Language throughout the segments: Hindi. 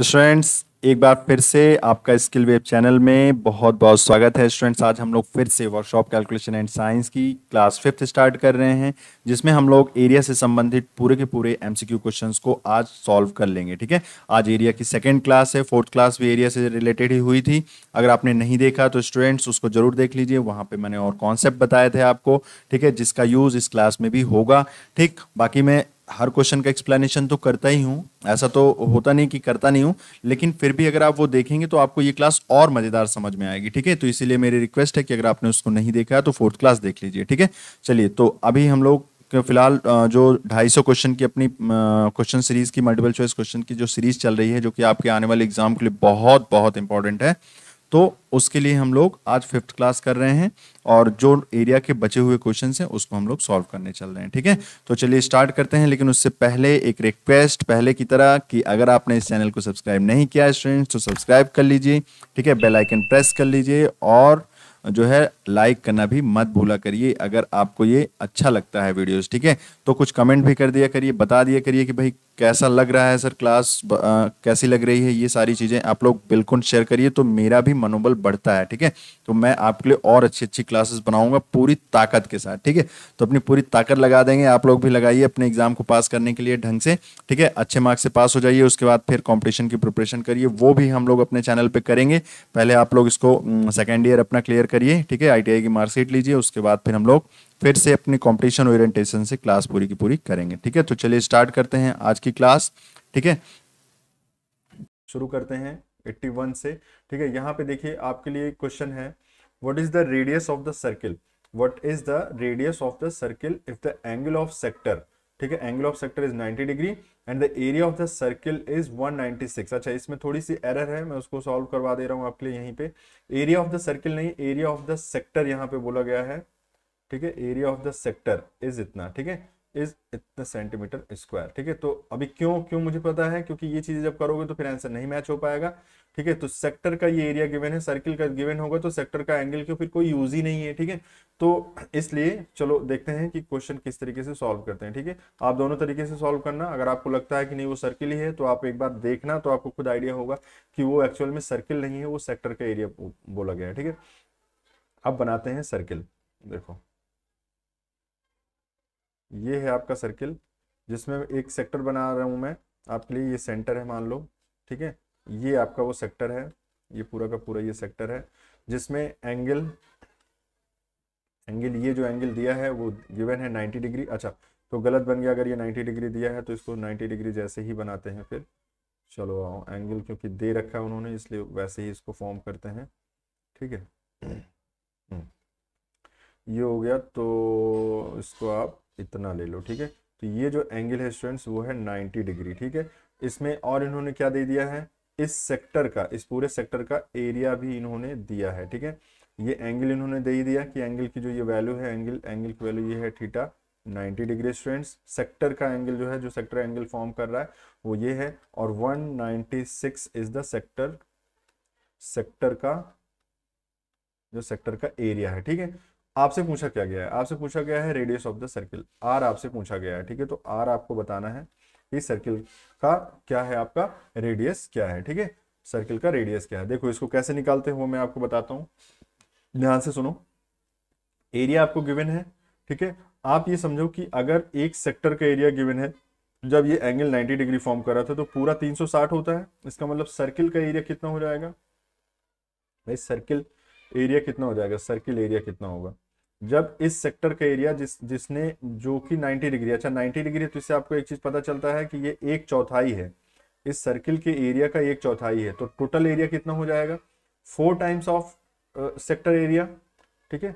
स्टूडेंट्स तो एक बार फिर से आपका स्किल वेब चैनल में बहुत बहुत स्वागत है स्टूडेंट्स आज हम लोग फिर से वर्कशॉप कैलकुलेशन एंड साइंस की क्लास फिफ्थ स्टार्ट कर रहे हैं जिसमें हम लोग एरिया से संबंधित पूरे के पूरे एमसीक्यू क्वेश्चंस को आज सॉल्व कर लेंगे ठीक है आज एरिया की सेकेंड क्लास है फोर्थ क्लास भी एरिया से रिलेटेड ही हुई थी अगर आपने नहीं देखा तो स्टूडेंट्स उसको जरूर देख लीजिए वहाँ पर मैंने और कॉन्सेप्ट बताए थे आपको ठीक है जिसका यूज़ इस क्लास में भी होगा ठीक बाकी मैं हर क्वेश्चन का एक्सप्लेनेशन तो करता ही हूँ ऐसा तो होता नहीं कि करता नहीं हूँ लेकिन फिर भी अगर आप वो देखेंगे तो आपको ये क्लास और मज़ेदार समझ में आएगी ठीक है तो इसीलिए मेरी रिक्वेस्ट है कि अगर आपने उसको नहीं देखा है तो फोर्थ क्लास देख लीजिए ठीक है चलिए तो अभी हम लोग फिलहाल जो 250 क्वेश्चन की अपनी क्वेश्चन सीरीज की मल्टीपल चॉइस क्वेश्चन की जो सीरीज चल रही है जो कि आपके आने वाले एग्जाम के लिए बहुत बहुत इंपॉर्टेंट है तो उसके लिए हम लोग आज फिफ्थ क्लास कर रहे हैं और जो एरिया के बचे हुए क्वेश्चन हैं उसको हम लोग सॉल्व करने चल रहे हैं ठीक है तो चलिए स्टार्ट करते हैं लेकिन उससे पहले एक रिक्वेस्ट पहले की तरह कि अगर आपने इस चैनल को सब्सक्राइब नहीं किया है स्टूडेंट्स तो सब्सक्राइब कर लीजिए ठीक है बेलाइकन प्रेस कर लीजिए और जो है लाइक करना भी मत भूला करिए अगर आपको ये अच्छा लगता है वीडियोस ठीक है तो कुछ कमेंट भी कर दिया करिए बता दिया करिए कि भाई कैसा लग रहा है सर क्लास आ, कैसी लग रही है ये सारी चीज़ें आप लोग बिल्कुल शेयर करिए तो मेरा भी मनोबल बढ़ता है ठीक है तो मैं आपके लिए और अच्छी अच्छी क्लासेस बनाऊंगा पूरी ताकत के साथ ठीक है तो अपनी पूरी ताकत लगा देंगे आप लोग भी लगाइए अपने एग्जाम को पास करने के लिए ढंग से ठीक है अच्छे मार्क्स से पास हो जाइए उसके बाद फिर कॉम्पिटिशन की प्रिपरेशन करिए वो भी हम लोग अपने चैनल पर करेंगे पहले आप लोग इसको सेकेंड ईयर अपना क्लियर करिए ठीक है आई की मार्कशीट लीजिए उसके बाद फिर हम लोग फिर से अपने कंपटीशन ओरिएंटेशन से क्लास पूरी की पूरी करेंगे ठीक है तो चलिए स्टार्ट करते हैं आज की क्लास ठीक है शुरू करते हैं 81 से ठीक है यहाँ पे देखिए आपके लिए क्वेश्चन है what is the radius of the circle what is the radius of the circle if the angle of sector ठीक है angle of sector is ninety degree and the area of the circle is six अच्छा इसमें थोड़ी सी एरर है मैं उसको सॉल्व करवा दे रहा हूँ आपके लिए यहीं पे एरिया ऑफ द सर्किल नहीं एरिया ऑफ द सेक्टर यहाँ पे बोला गया है ठीक है area of the sector is इतना ठीक है इज इतना सेंटीमीटर स्क्वायर ठीक है तो अभी क्यों क्यों मुझे पता है क्योंकि ये चीजें जब करोगे तो फिर आंसर नहीं मैच हो पाएगा ठीक है तो सेक्टर का ये एरिया गिवन है सर्किल का गिवन होगा तो सेक्टर का एंगल क्यों फिर कोई यूज ही नहीं है ठीक है तो इसलिए चलो देखते हैं कि क्वेश्चन किस तरीके से सॉल्व करते हैं ठीक है थीके? आप दोनों तरीके से सॉल्व करना अगर आपको लगता है कि नहीं वो सर्किल ही है तो आप एक बार देखना तो आपको खुद आइडिया होगा कि वो एक्चुअल में सर्किल नहीं है वो सेक्टर का एरिया बोला गया है ठीक है अब बनाते हैं सर्किल देखो ये है आपका सर्किल जिसमें एक सेक्टर बना रहा हूँ मैं आपके लिए ये सेंटर है मान लो ठीक है ये आपका वो सेक्टर है ये पूरा का पूरा ये सेक्टर है जिसमें एंगल एंगल ये जो एंगल दिया है वो गिवन है 90 डिग्री अच्छा तो गलत बन गया अगर ये 90 डिग्री दिया है तो इसको 90 डिग्री जैसे ही बनाते हैं फिर चलो आओ एंगल क्योंकि दे रखा है उन्होंने इसलिए वैसे ही इसको फॉर्म करते हैं ठीक है ये हो गया तो इसको आप इतना ले लो ठीक है तो ये जो एंगल है स्टूडेंट्स वो है नाइन्टी डिग्री ठीक है इसमें और इन्होंने क्या दे दिया है इस सेक्टर का इस पूरे सेक्टर का एरिया भी इन्होंने दिया है ठीक है ये एंगल इन्होंने दे ही दिया कि एंगल की जो ये वैल्यू है एंगल एंगल की वैल्यू ये है थीटा 90 डिग्री स्टूडेंट्स सेक्टर का एंगल जो है जो सेक्टर एंगल फॉर्म कर रहा है वो ये है और 196 इज द सेक्टर सेक्टर का जो सेक्टर का एरिया है ठीक है आपसे पूछा क्या गया है आपसे पूछा गया है radius of the circle R आपसे पूछा गया है ठीक है तो आर आपको बताना है कि सर्किल का क्या है आपका रेडियस क्या है ठीक है सर्किल का रेडियस क्या है देखो इसको कैसे निकालते हैं वो मैं आपको बताता हूँ ध्यान से सुनो एरिया आपको गिवन है ठीक है आप ये समझो कि अगर एक सेक्टर का एरिया गिवन है जब ये एंगल 90 डिग्री फॉर्म कर रहा था तो पूरा 360 होता है इसका मतलब सर्किल का एरिया कितना हो जाएगा भाई सर्किल एरिया कितना हो जाएगा सर्किल एरिया कितना होगा जब इस सेक्टर का एरिया जिस जिसने जो कि 90 डिग्री अच्छा 90 डिग्री तो इससे आपको एक चीज पता चलता है कि ये एक चौथाई है इस सर्किल के एरिया का एक चौथाई है तो टोटल एरिया कितना हो जाएगा four times of sector area ठीक है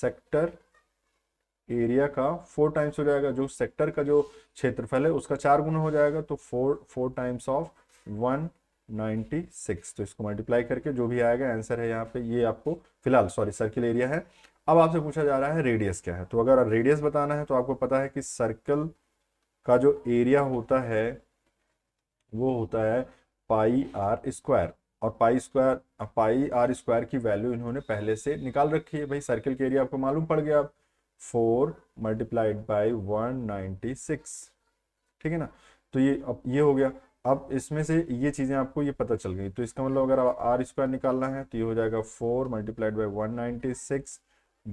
सेक्टर एरिया का फोर टाइम्स हो जाएगा जो सेक्टर का जो क्षेत्रफल है उसका चार गुना हो जाएगा तो four four times of one ninety six तो इसको मल्टीप्लाई करके जो भी आएगा आंसर है यहाँ पे ये आपको फिलहाल सॉरी सर्किल एरिया है अब आपसे पूछा जा रहा है रेडियस क्या है तो अगर रेडियस बताना है तो आपको पता है कि सर्कल का जो एरिया होता है वो होता है पाई आर स्क्वायर और pi square pi are square की वैल्यू इन्होंने पहले से निकाल रखी है भाई सर्किल के एरिया आपको मालूम पड़ गया अब four multiplied by one ninety six ठीक है ना तो ये अब ये हो गया अब इसमें से ये चीज़ें आपको ये पता चल गई तो इसका मतलब अगर आर स्क्वायर निकालना है तो ये हो जाएगा four multiplied by one ninety six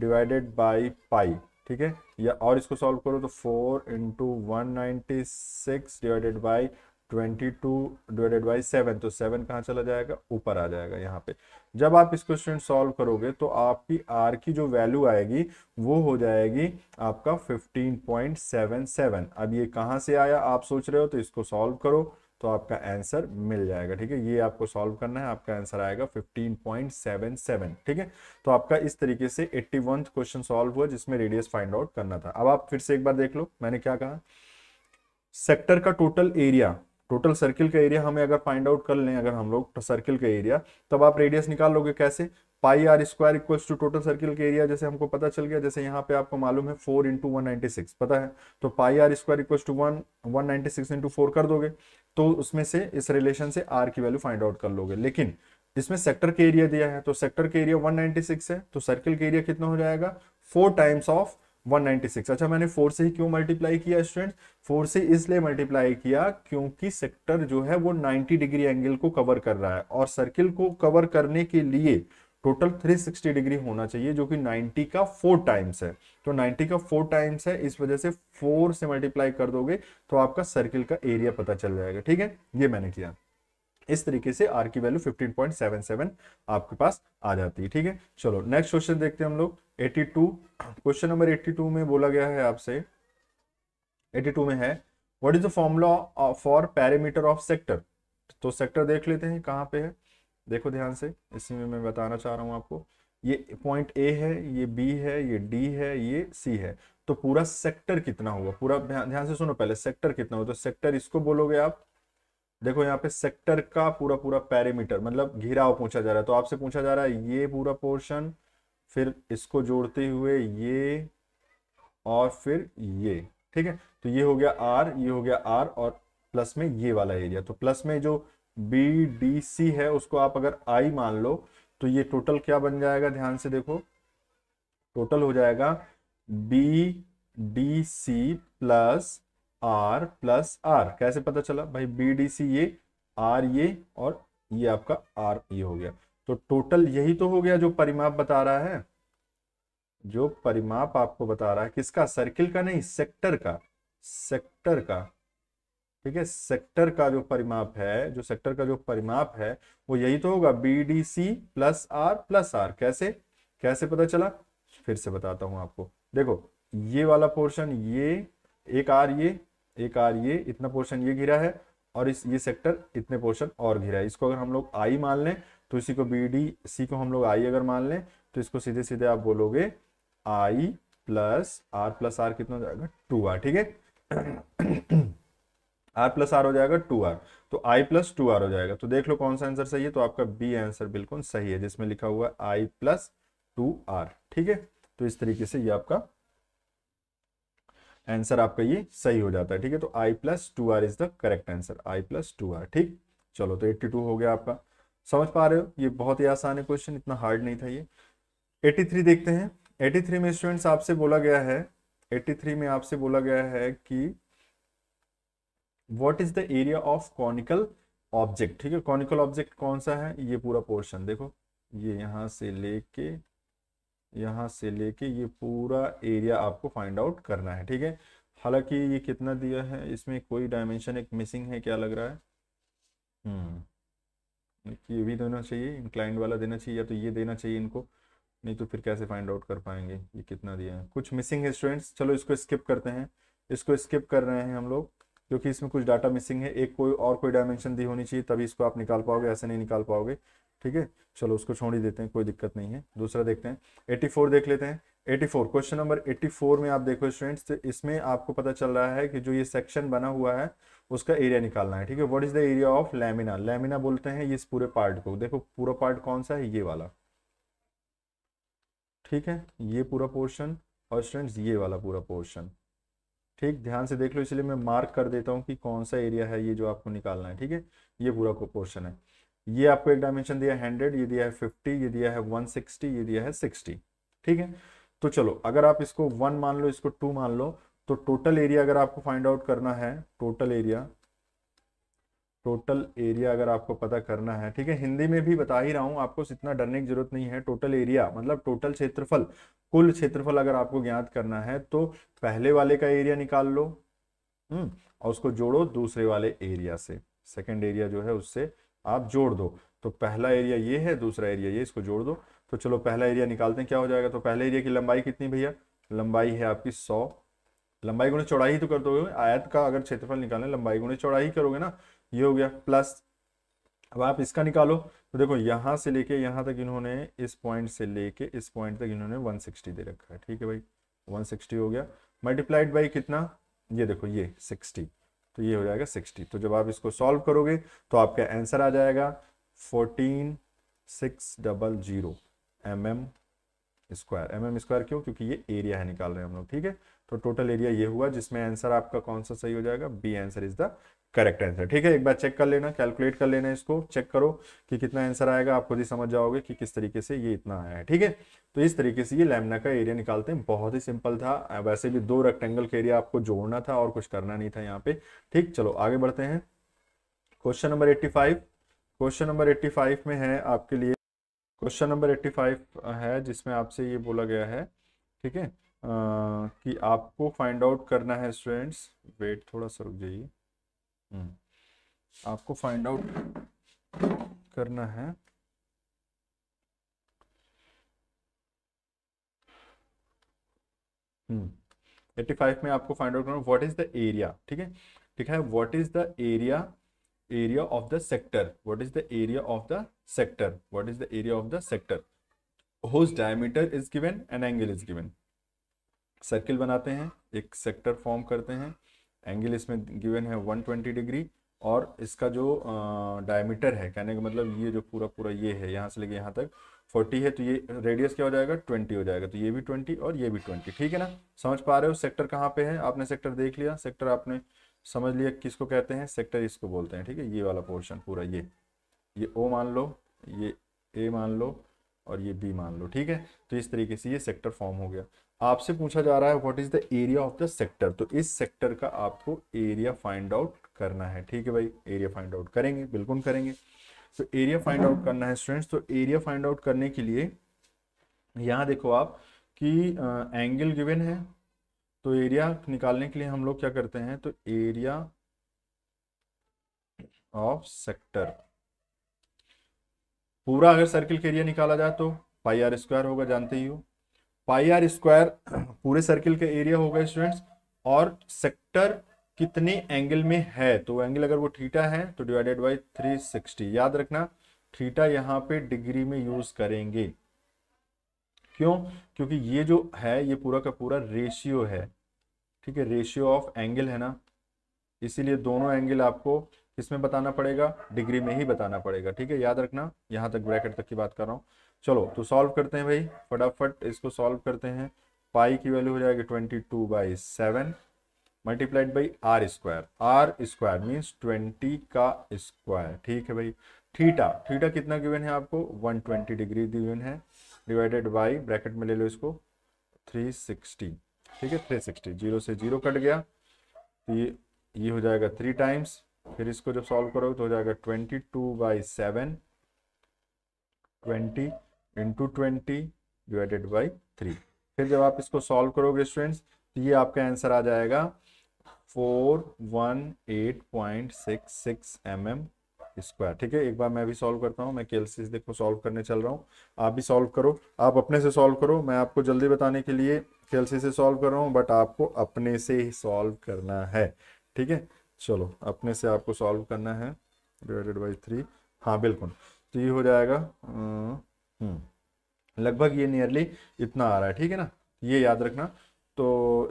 divided by pi ठीक है या और इसको सॉल्व करो तो four into one ninety six divided by twenty two divided by seven तो सेवन कहाँ चला जाएगा ऊपर आ जाएगा यहाँ पे जब आप इसको स्टूडेंट सॉल्व करोगे तो आपकी आर की जो वैल्यू आएगी वो हो जाएगी आपका फिफ्टीन पॉइंट सेवन सेवन अब ये कहाँ से आया आप सोच रहे हो तो इसको सॉल्व करो तो आपका आंसर मिल जाएगा ठीक है ये आपको सॉल्व करना है आपका आंसर आएगा 15.77 ठीक है तो आपका इस तरीके से 81 क्वेश्चन सॉल्व हुआ जिसमें रेडियस फाइंड आउट करना था अब आप फिर से एक बार देख लो मैंने क्या कहा सेक्टर का टोटल एरिया टोटल सर्किल का एरिया हमें अगर फाइंड आउट कर लें अगर हम लोग सर्किल तो का एरिया तब आप रेडियस निकाल लोगे कैसे pi are square equal to total circle का एरिया जैसे हमको पता चल गया जैसे यहाँ पे आपको मालूम है four into one ninety six पता है तो pi are square equal to one one ninety six into four कर दोगे तो उसमें से इस रिलेशन से आर की वैल्यू फाइंड आउट कर लोगे लेकिन इसमें सेक्टर के एरिया दिया है तो सेक्टर के एरिया 196 है तो सर्किल के एरिया कितना हो जाएगा फोर टाइम्स ऑफ 196 अच्छा मैंने फोर से ही क्यों मल्टीप्लाई किया स्टूडेंट फोर से इसलिए मल्टीप्लाई किया क्योंकि सेक्टर जो है वो 90 डिग्री एंगल को कवर कर रहा है और सर्किल को कवर करने के लिए टोटल 360 डिग्री होना चाहिए जो कि 90 का फोर टाइम्स है तो 90 का फोर टाइम्स है इस वजह से फोर से मल्टीप्लाई कर दोगे तो आपका सर्किल का एरिया पता चल जाएगा ठीक है ये मैंने किया इस तरीके से आर की वैल्यू 15.77 आपके पास आ जाती है ठीक है चलो नेक्स्ट क्वेश्चन देखते हैं हम लोग 82 क्वेश्चन नंबर 82 में बोला गया है आपसे 82 में है what is the formula for parameter of sector तो सेक्टर देख लेते हैं कहां पे है देखो ध्यान से इसी में मैं बताना चाह रहा हूँ आपको ये पॉइंट ए है ये बी है ये डी है ये सी है तो पूरा सेक्टर कितना होगा पूरा ध्यान से सुनो पहले सेक्टर कितना होगा तो सेक्टर इसको बोलोगे आप देखो यहाँ पे सेक्टर का पूरा पूरा पैरामीटर मतलब घिराव पूछा जा रहा है तो आपसे पूछा जा रहा है ये पूरा पोर्शन फिर इसको जोड़ते हुए ये और फिर ये ठीक है तो ये हो गया आर ये हो गया आर और प्लस में ये वाला एरिया तो प्लस में जो बी डी सी है उसको आप अगर आई मान लो तो ये टोटल क्या बन जाएगा ध्यान से देखो टोटल हो जाएगा B D C plus R plus R कैसे पता चला भाई बी डी सी ये आर ये और ये आपका आर ये e हो गया तो टोटल यही तो हो गया जो परिमाप बता रहा है जो परिमाप आपको बता रहा है किसका सर्किल का नहीं सेक्टर का सेक्टर का ठीक है सेक्टर का जो परिमाप है जो सेक्टर का जो परिमाप है वो यही तो होगा B D C plus R plus R कैसे कैसे पता चला फिर से बताता हूं आपको देखो ये वाला पोर्शन ये एक आर ये एक आर ये इतना पोर्शन ये घिरा है और इस ये सेक्टर इतने पोर्शन और घिरा है इसको अगर हम लोग आई मान लें तो इसी को बी डी सी को हम लोग आई अगर मान लें तो इसको सीधे सीधे आप बोलोगे I plus R plus R कितना हो जाएगा टू आर ठीक है आर प्लस आर हो जाएगा टू आर तो आई प्लस टू आर हो जाएगा तो देख लो कौन सा आंसर सही है तो आपका बी आंसर बिल्कुल सही है जिसमें लिखा हुआ है आई प्लस टू आर ठीक है तो इस तरीके से ये आपका आंसर आपका ये सही हो जाता है ठीक है तो I plus two R is the correct answer I plus two R ठीक चलो तो एट्टी टू हो गया आपका समझ पा रहे हो ये बहुत ही आसान है क्वेश्चन इतना हार्ड नहीं था ये एट्टी थ्री देखते हैं एट्टी थ्री में स्टूडेंट्स आपसे बोला गया है एट्टी थ्री में आपसे बोला गया है कि what is the area of conical object ठीक है कॉनिकल ऑब्जेक्ट कौन सा है ये पूरा पोर्शन देखो ये यहां से लेके यहां से लेके ये पूरा एरिया आपको फाइंड आउट करना है ठीक है हालांकि ये कितना दिया है इसमें कोई डायमेंशन एक मिसिंग है क्या लग रहा है हम्म ये भी देना चाहिए इंक्लाइंट वाला देना चाहिए या तो ये देना चाहिए इनको नहीं तो फिर कैसे फाइंड आउट कर पाएंगे ये कितना दिया है कुछ मिसिंग है स्टूडेंट्स चलो इसको स्किप करते हैं इसको स्किप कर रहे हैं हम लोग क्योंकि इसमें कुछ डाटा मिसिंग है एक कोई और कोई डायमेंशन दी होनी चाहिए तभी इसको आप निकाल पाओगे ऐसे नहीं निकाल पाओगे ठीक है चलो उसको छोड़ ही देते हैं कोई दिक्कत नहीं है दूसरा देखते हैं एट्टी देख लेते हैं 84 क्वेश्चन नंबर 84 में आप देखो स्टूडेंट्स तो इसमें आपको पता चल रहा है कि जो ये सेक्शन बना हुआ है उसका एरिया निकालना है ठीक है what is the area of lamina lamina बोलते हैं इस पूरे पार्ट को देखो पूरा पार्ट कौन सा है ये वाला ठीक है ये पूरा पोर्शन और स्टूडेंट्स ये वाला पूरा पोर्शन ठीक ध्यान से देख लो इसलिए मैं मार्क कर देता हूँ कि कौन सा एरिया है ये जो आपको निकालना है ठीक है ये पूरा पोर्शन है ये आपको एक डायमेंशन दिया है हंड्रेड ये दिया है फिफ्टी ये दिया है वन सिक्सटी ये दिया है सिक्सटी ठीक है तो चलो अगर आप इसको वन मान लो इसको टू मान लो तो टोटल एरिया अगर आपको फाइंड आउट करना है टोटल एरिया टोटल एरिया अगर आपको पता करना है ठीक है हिंदी में भी बता ही रहा हूँ आपको इतना डरने की जरूरत नहीं है टोटल एरिया मतलब टोटल क्षेत्रफल कुल क्षेत्रफल अगर आपको ज्ञात करना है तो पहले वाले का एरिया निकाल लो हम्म और उसको जोड़ो दूसरे वाले एरिया से सेकेंड एरिया जो है उससे आप जोड़ दो तो पहला एरिया ये है दूसरा एरिया ये इसको जोड़ दो तो चलो पहला एरिया निकालते हैं क्या हो जाएगा तो पहले एरिया की लंबाई कितनी भैया लंबाई है आपकी सौ लंबाई गुणे चौड़ाई तो कर दोगे आयत का अगर क्षेत्रफल निकालने लंबाई गुणे चौड़ाई करोगे ना ये हो गया प्लस अब आप इसका निकालो तो देखो यहां से लेके यहां तक इन्होंने इस पॉइंट से लेके इस पॉइंट तक इन्होंने 160 दे रखा है ठीक है भाई 160 हो गया मल्टीप्लाइड बाई कितना ये देखो ये 60 तो ये हो जाएगा 60 तो जब आप इसको सॉल्व करोगे तो आपका आंसर आ जाएगा fourteen six double zero M M square M M square क्यों क्योंकि ये एरिया है निकाल रहे हैं हम लोग ठीक है तो टोटल एरिया ये हुआ जिसमें आंसर आपका कौन सा सही हो जाएगा B answer is the correct answer ठीक है एक बार चेक कर लेना कैलकुलेट कर लेना इसको चेक करो कि कितना आंसर आएगा आप खुद ही समझ जाओगे कि किस तरीके से ये इतना आया है ठीक है तो इस तरीके से ये लेमना का एरिया निकालते हैं बहुत ही सिंपल था वैसे भी दो रेक्टेंगल के एरिया आपको जोड़ना था और कुछ करना नहीं था यहाँ पे ठीक चलो आगे बढ़ते हैं question number eighty five question number eighty five में है आपके लिए क्वेश्चन नंबर एट्टी फाइव है जिसमें आपसे ये बोला गया है ठीक है कि आपको फाइंड आउट करना है स्टूडेंट्स वेट थोड़ा सा रुक जाइए हम्म। आपको फाइंड आउट करना है एट्टी हम्म। फाइव में आपको फाइंड आउट करना व्हाट इज द एरिया ठीक है ठीक है what is the area area of the sector what is the area of the sector what is the area of the sector whose diameter is given and angle is given circle बनाते हैं एक सेक्टर फॉर्म करते हैं एंगल इसमें गिवन है 120 डिग्री और इसका जो डायमीटर है कहने का मतलब ये जो पूरा पूरा ये है यहाँ से लेके यहाँ तक 40 है तो ये रेडियस क्या हो जाएगा 20 हो जाएगा तो ये भी 20 और ये भी 20 ठीक है ना समझ पा रहे हो सेक्टर कहाँ पे है आपने सेक्टर देख लिया सेक्टर आपने समझ लिया किसको कहते हैं सेक्टर इसको बोलते हैं ठीक है ये वाला पोर्शन पूरा ये ये ओ मान लो ये ए मान लो और ये बी मान लो ठीक है तो इस तरीके से ये सेक्टर फॉर्म हो गया आपसे पूछा जा रहा है what is the area of the sector तो इस सेक्टर का आपको एरिया फाइंड आउट करना है ठीक है भाई एरिया फाइंड आउट करेंगे बिल्कुल करेंगे तो एरिया फाइंड आउट करना है स्टूडेंट्स तो एरिया फाइंड आउट करने के लिए यहाँ देखो आप कि एंगल गिवन है तो एरिया निकालने के लिए हम लोग क्या करते हैं तो एरिया ऑफ सेक्टर पूरा अगर सर्किल के एरिया निकाला जाए तो पाई आर स्क्वायर होगा जानते ही हो पाई आर स्क्वायर पूरे सर्किल का एरिया हो गया स्टूडेंट्स और सेक्टर कितने एंगल में है तो एंगल अगर वो थीटा है तो डिवाइडेड बाई 360 याद रखना थीटा यहाँ पे डिग्री में यूज करेंगे क्यों क्योंकि ये जो है ये पूरा का पूरा रेशियो है ठीक है रेशियो ऑफ एंगल है ना इसीलिए दोनों एंगल आपको किसमें बताना पड़ेगा डिग्री में ही बताना पड़ेगा ठीक है याद रखना यहाँ तक ब्रैकेट तक की बात कर रहा हूँ चलो तो सॉल्व करते हैं भाई फटाफट इसको सॉल्व करते हैं पाई की वैल्यू हो जाएगी twenty two by seven multiplied by R square R square means twenty का स्क्वायर ठीक है भाई थीटा थीटा कितना गिवन है आपको 120 डिग्री गिवन है डिवाइडेड बाई ब्रैकेट में ले लो इसको 360 ठीक है 360 जीरो से जीरो कट गया तो ये ये हो जाएगा थ्री टाइम्स फिर इसको जब सॉल्व करोगे तो हो जाएगा twenty two by seven twenty into twenty divided by three फिर जब आप इसको सॉल्व करोगे स्टूडेंट्स तो ये आपका आंसर आ जाएगा four one eight point six six M M square ठीक है एक बार मैं भी सॉल्व करता हूँ मैं केलसीज देखो सॉल्व करने चल रहा हूँ आप भी सॉल्व करो आप अपने से सॉल्व करो मैं आपको जल्दी बताने के लिए केलसी से सॉल्व कर रहा हूँ बट आपको अपने से ही सॉल्व करना है ठीक है चलो अपने से आपको सॉल्व करना है डिवाइडेड बाई थ्री हाँ बिल्कुल तो ये हो जाएगा हम्म। लगभग ये नियरली इतना आ रहा है ठीक है ना ये याद रखना तो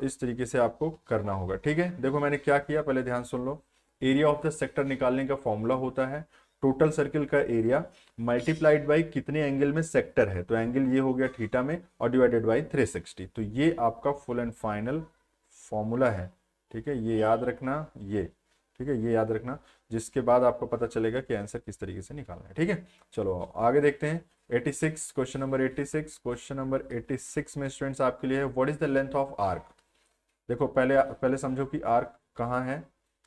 इस तरीके से आपको करना होगा ठीक है देखो मैंने क्या किया पहले ध्यान सुन लो एरिया ऑफ द सेक्टर निकालने का फॉर्मूला होता है टोटल सर्किल का एरिया मल्टीप्लाइड बाई कितने एंगल में सेक्टर है तो एंगल ये हो गया थीटा में और डिवाइडेड बाई 360 तो ये आपका फुल एंड फाइनल फॉर्मूला है ठीक है ये याद रखना ये ठीक है ये याद रखना जिसके बाद आपको पता चलेगा कि आंसर किस तरीके से निकालना है ठीक है चलो आगे देखते हैं 86 क्वेश्चन नंबर 86 क्वेश्चन नंबर 86 में स्टूडेंट्स आपके लिए what is the length of arc देखो पहले पहले समझो कि आर्क कहाँ है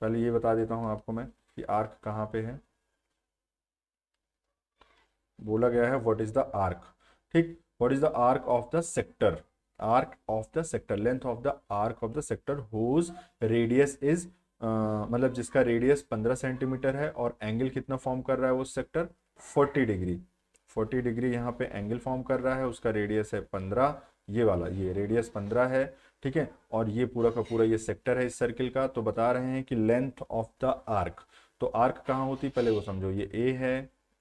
पहले ये बता देता हूँ आपको मैं कि आर्क कहाँ पे है बोला गया है व्हाट इज द आर्क ठीक what is the arc of the sector arc of the sector length of the arc of the sector whose radius is मतलब जिसका रेडियस पंद्रह सेंटीमीटर है और एंगल कितना फॉर्म कर रहा है वो सेक्टर फोर्टी डिग्री 40 डिग्री यहाँ पे एंगल फॉर्म कर रहा है उसका रेडियस है 15 ये वाला ये रेडियस 15 है ठीक है और ये पूरा का पूरा ये सेक्टर है इस सर्किल का तो बता रहे हैं कि लेंथ ऑफ द आर्क तो आर्क कहाँ होती पहले वो समझो ये ए है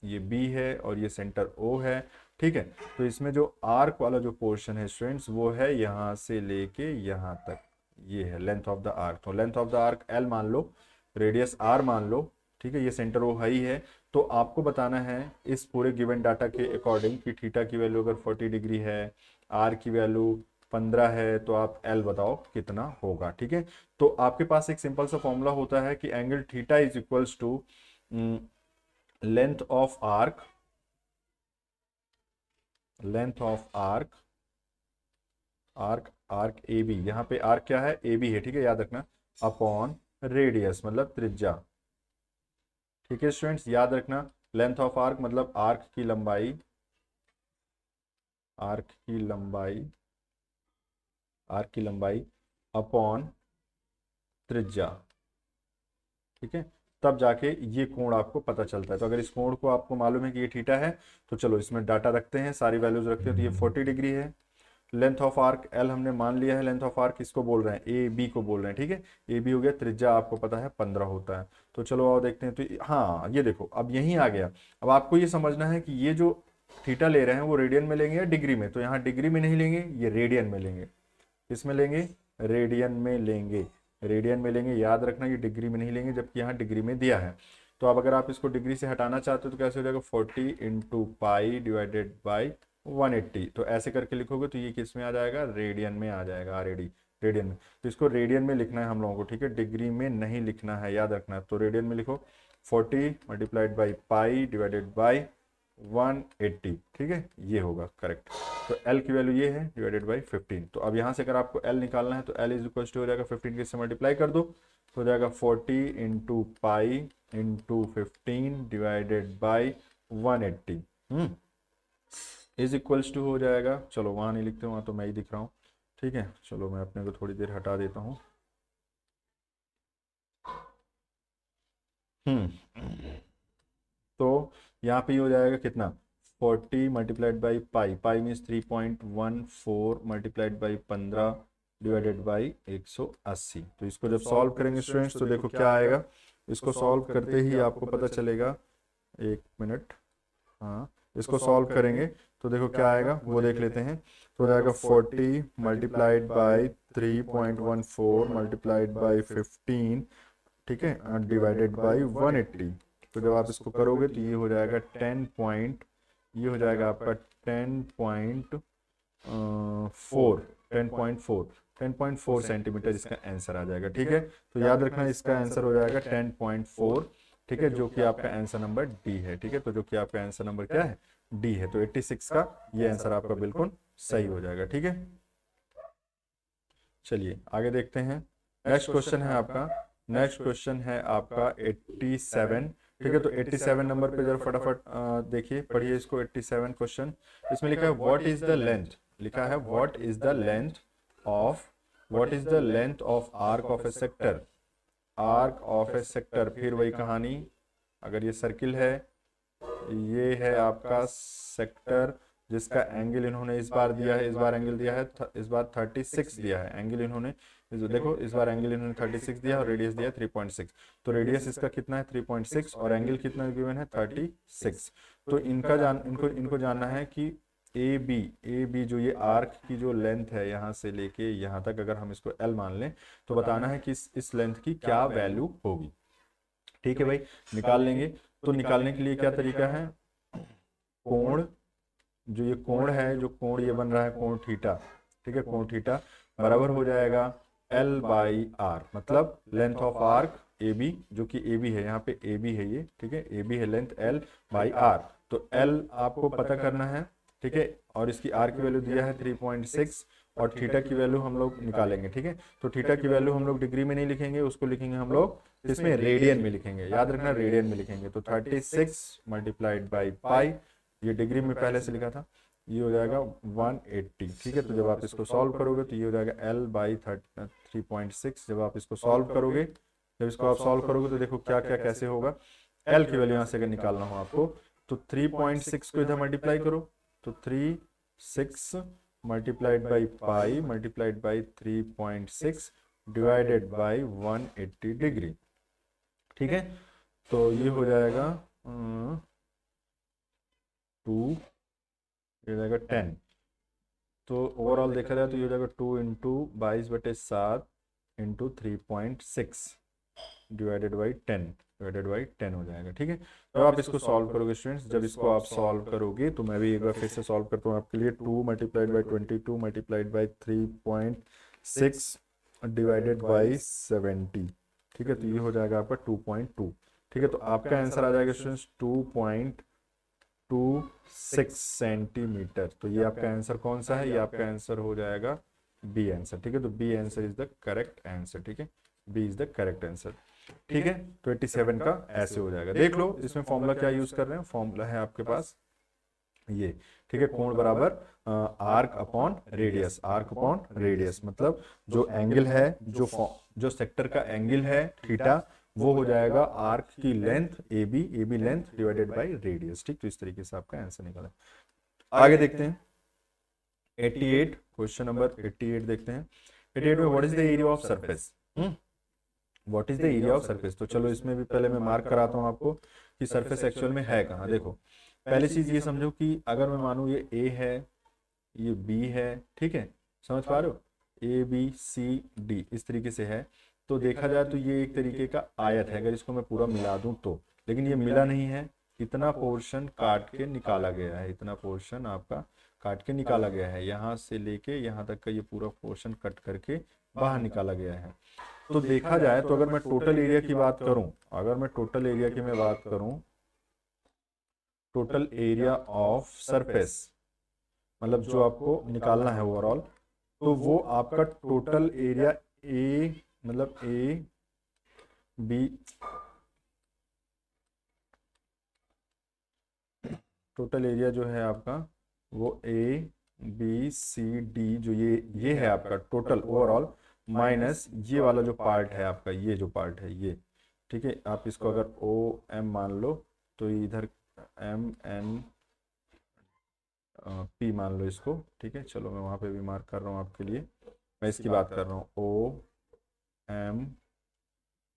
ये बी है और ये सेंटर ओ है ठीक है तो इसमें जो आर्क वाला जो पोर्शन है स्टूडेंट्स वो है यहाँ से लेके यहाँ तक ये है लेंथ ऑफ द आर्क तो length of the arc L मान लो रेडियस आर मान लो ठीक है ये सेंटर ओ हाई है तो आपको बताना है इस पूरे गिवन डाटा के अकॉर्डिंग कि थीटा की वैल्यू अगर 40 डिग्री है आर की वैल्यू 15 है तो आप एल बताओ कितना होगा ठीक है तो आपके पास एक सिंपल सा फॉर्मूला होता है कि angle theta is equals to length of arc length of arc arc arc A B यहाँ पे आर्क क्या है ए बी है ठीक है याद रखना अपॉन रेडियस मतलब त्रिज्या ठीक है स्टूडेंट्स याद रखना लेंथ ऑफ आर्क मतलब आर्क की लंबाई आर्क की लंबाई आर्क की लंबाई अपॉन त्रिज्या ठीक है तब जाके ये कोण आपको पता चलता है तो अगर इस कोण को आपको मालूम है कि ये ठीटा है तो चलो इसमें डाटा रखते हैं सारी वैल्यूज रखते हैं तो ये फोर्टी डिग्री है लेंथ ऑफ आर्क एल हमने मान लिया है लेंथ ऑफ आर्क इसको बोल रहे हैं ए बी को बोल रहे हैं ठीक है ए बी हो गया त्रिज्या आपको पता है पंद्रह होता है तो चलो आओ देखते हैं तो हाँ ये देखो अब यहीं आ गया अब आपको ये समझना है कि ये जो थीटा ले रहे हैं वो रेडियन में लेंगे या डिग्री में तो यहाँ डिग्री में नहीं लेंगे ये रेडियन में लेंगे में लेंगे रेडियन में लेंगे रेडियन में लेंगे याद रखना ये डिग्री में नहीं लेंगे जबकि यहाँ डिग्री में दिया है तो अब अगर आप इसको डिग्री से हटाना चाहते हो तो कैसे हो जाएगा forty into pi divided by 180 तो ऐसे करके लिखोगे तो ये किस में आ जाएगा रेडियन में आ जाएगा आर रेडियन में तो इसको रेडियन में लिखना है हम लोगों को ठीक है डिग्री में नहीं लिखना है याद रखना है तो रेडियन में लिखो 40 multiplied by pi divided by 180 ठीक है ये होगा करेक्ट तो एल की वैल्यू ये है डिवाइडेड बाई फिफ्टीन तो अब यहाँ से अगर आपको एल निकालना है तो एल इज इक्वल टू हो जाएगा फिफ्टीन के से मल्टीप्लाई कर दो तो हो जाएगा forty into pi into fifteen divided by one eighty hmm. Is equals to हो जाएगा चलो वहाँ नहीं लिखते वहाँ तो मैं ही दिख रहा हूँ ठीक है चलो मैं अपने को थोड़ी देर हटा देता हूँ हम्म। तो यहाँ पे हो जाएगा कितना forty multiplied by pi pi means three point one four multiplied by पंद्रह डिवाइडेड बाई एक सौ अस्सी तो इसको जब सॉल्व करेंगे स्टूडेंट्स तो, तो देखो क्या आएगा इसको सॉल्व तो करते ही आपको पता चलेगा हाँ, एक मिनट हाँ इसको सॉल्व करेंगे तो देखो क्या आएगा वो देख लेते हैं तो रहेगा forty multiplied by three point one four multiplied by fifteen ठीक है डिवाइडेड बाई वन एट्टी तो जब आप इसको करोगे तो ये हो जाएगा टेन पॉइंट ये हो जाएगा आपका ten point four ten point four ten point four centimetre इसका आंसर आ जाएगा ठीक है तो याद रखना इसका आंसर हो जाएगा टेन पॉइंट फोर ठीक है जो कि आपका आंसर नंबर डी है ठीक है तो जो कि आपका आंसर नंबर क्या है डी है तो 86 का ये आंसर आपका बिल्कुल सही हो जाएगा ठीक है चलिए आगे देखते हैं नेक्स्ट क्वेश्चन है आपका नेक्स्ट क्वेश्चन है आपका 87 ठीक है तो 87 नंबर तो पे जरा फटाफट देखिए पढ़िए इसको 87 क्वेश्चन इसमें लिखा है व्हाट इज द लेंथ लिखा है what is the length of what is the length of arc of a sector arc of a sector फिर वही कहानी अगर ये सर्किल है ये है आपका सेक्टर जिसका एंगल इन्होंने इस बार दिया है इस बार एंगल दिया है इस बार 36 दिया है एंगल इन्होंने देखो इस बार एंगल इन्होंने 36 दिया और रेडियस दिया है 3.6 तो रेडियस इसका कितना है 3.6 और एंगल कितना गिवन है 36 तो, तो इनका जान इनको इनको जानना है कि ए बी ए बी जो ये आर्क की जो लेंथ है यहाँ से लेके यहाँ तक अगर हम इसको एल मान लें तो बताना है कि इस इस लेंथ की क्या वैल्यू होगी ठीक है तो भाई निकाल लेंगे तो, तो निकालने के लिए क्या तरीका है कोण जो ये कोण है जो कोण ये बन रहा है कोण थीटा ठीक है कोण थीटा बराबर हो जाएगा एल बाई आर मतलब length of arc A B जो कि ए बी है यहाँ पे ए बी है ये ठीक है ए बी है लेंथ एल बाई आर तो एल आपको पता करना है ठीक है और इसकी आर की वैल्यू दिया है थ्री पॉइंट सिक्स और थीटा की वैल्यू हम लोग निकालेंगे ठीक है तो थीटा की वैल्यू हम लोग डिग्री में नहीं लिखेंगे उसको लिखेंगे हम लोग इसमें रेडियन में लिखेंगे याद रखना रेडियन में लिखेंगे तो thirty six multiplied by pi ये डिग्री में पहले से लिखा था ये हो जाएगा वन एट्टी ठीक है तो जब आप इसको सॉल्व करोगे तो ये हो जाएगा L by three point six जब आप इसको सॉल्व करोगे जब इसको आप सॉल्व करोगे तो देखो क्या क्या कैसे होगा एल की वैल्यू यहाँ से अगर निकालना हो आपको तो थ्री पॉइंट सिक्स को इधर मल्टीप्लाई करो तो three six multiplied by pi multiplied by three point six divided by one eighty degree ठीक है तो ये हो जाएगा टू अं, ये हो जाएगा टेन तो ओवरऑल देखा जाए तो ये हो जाएगा टू इंटू बाईस बटे सात into three point six divided by ten divided by ten हो जाएगा ठीक है तो आप इसको सॉल्व करोगे स्टूडेंट्स जब इसको आप सॉल्व करोगे तो मैं भी एक बार फिर से सॉल्व करता हूँ आपके लिए two multiplied by twenty two multiplied by three point six divided by seventy ठीक है तो ये हो जाएगा आपका टू पॉइंट टू ठीक है तो आपका आंसर आ जाएगा students two point two six centimetre तो ये आपका आंसर कौन सा है ये आपका आंसर हो जाएगा बी आंसर ठीक है तो B answer is the correct answer ठीक है B is the correct answer ठीक है ट्वेंटी सेवन का ऐसे हो जाएगा देख लो इसमें फॉर्मूला क्या यूज कर रहे हैं फॉर्मूला है आपके पास ये ठीक है कोण बराबर arc upon radius arc upon radius मतलब जो एंगल है जो जो सेक्टर का एंगल है थीटा वो हो जाएगा आर्क की length A B A B length divided by radius ठीक तो इस तरीके से आपका आंसर निकला आगे देखते हैं 88 क्वेश्चन नंबर 88 देखते हैं 88 में what is the area of surface what is the area of surface तो चलो तो इसमें भी पहले मैं मार्क कराता हूँ आपको कि सर्फेस एक्चुअल में है कहाँ देखो पहली चीज ये समझो कि अगर मैं मानू ये ए है ये बी है ठीक है समझ पा रहे हो ए बी सी डी इस तरीके से है तो देखा जाए तो, तो ये एक तरीके का आयत है अगर इसको मैं पूरा मिला दूं तो लेकिन ये मिला नहीं है इतना पोर्शन काट के निकाला गया है इतना पोर्शन आपका काट के निकाला गया है यहाँ से लेके यहाँ तक का ये पूरा पोर्शन कट करके बाहर निकाला गया है तो देखा जाए तो, तो अगर मैं टोटल एरिया की बात करूं अगर मैं टोटल एरिया की मैं बात करूं टोटल एरिया ऑफ सरफेस मतलब जो आपको निकालना है ओवरऑल तो, तो वो आपका टोटल एरिया ए मतलब ए बी टोटल एरिया जो है आपका वो ए बी सी डी जो ये ये है आपका टोटल ओवरऑल माइनस ये वाला जो पार्ट है आपका ये जो पार्ट है ये ठीक है आप इसको अगर ओ एम मान लो तो इधर एम एन पी मान लो इसको ठीक है चलो मैं वहाँ पे भी मार्क कर रहा हूँ आपके लिए मैं इसकी बात कर रहा हूँ ओ एम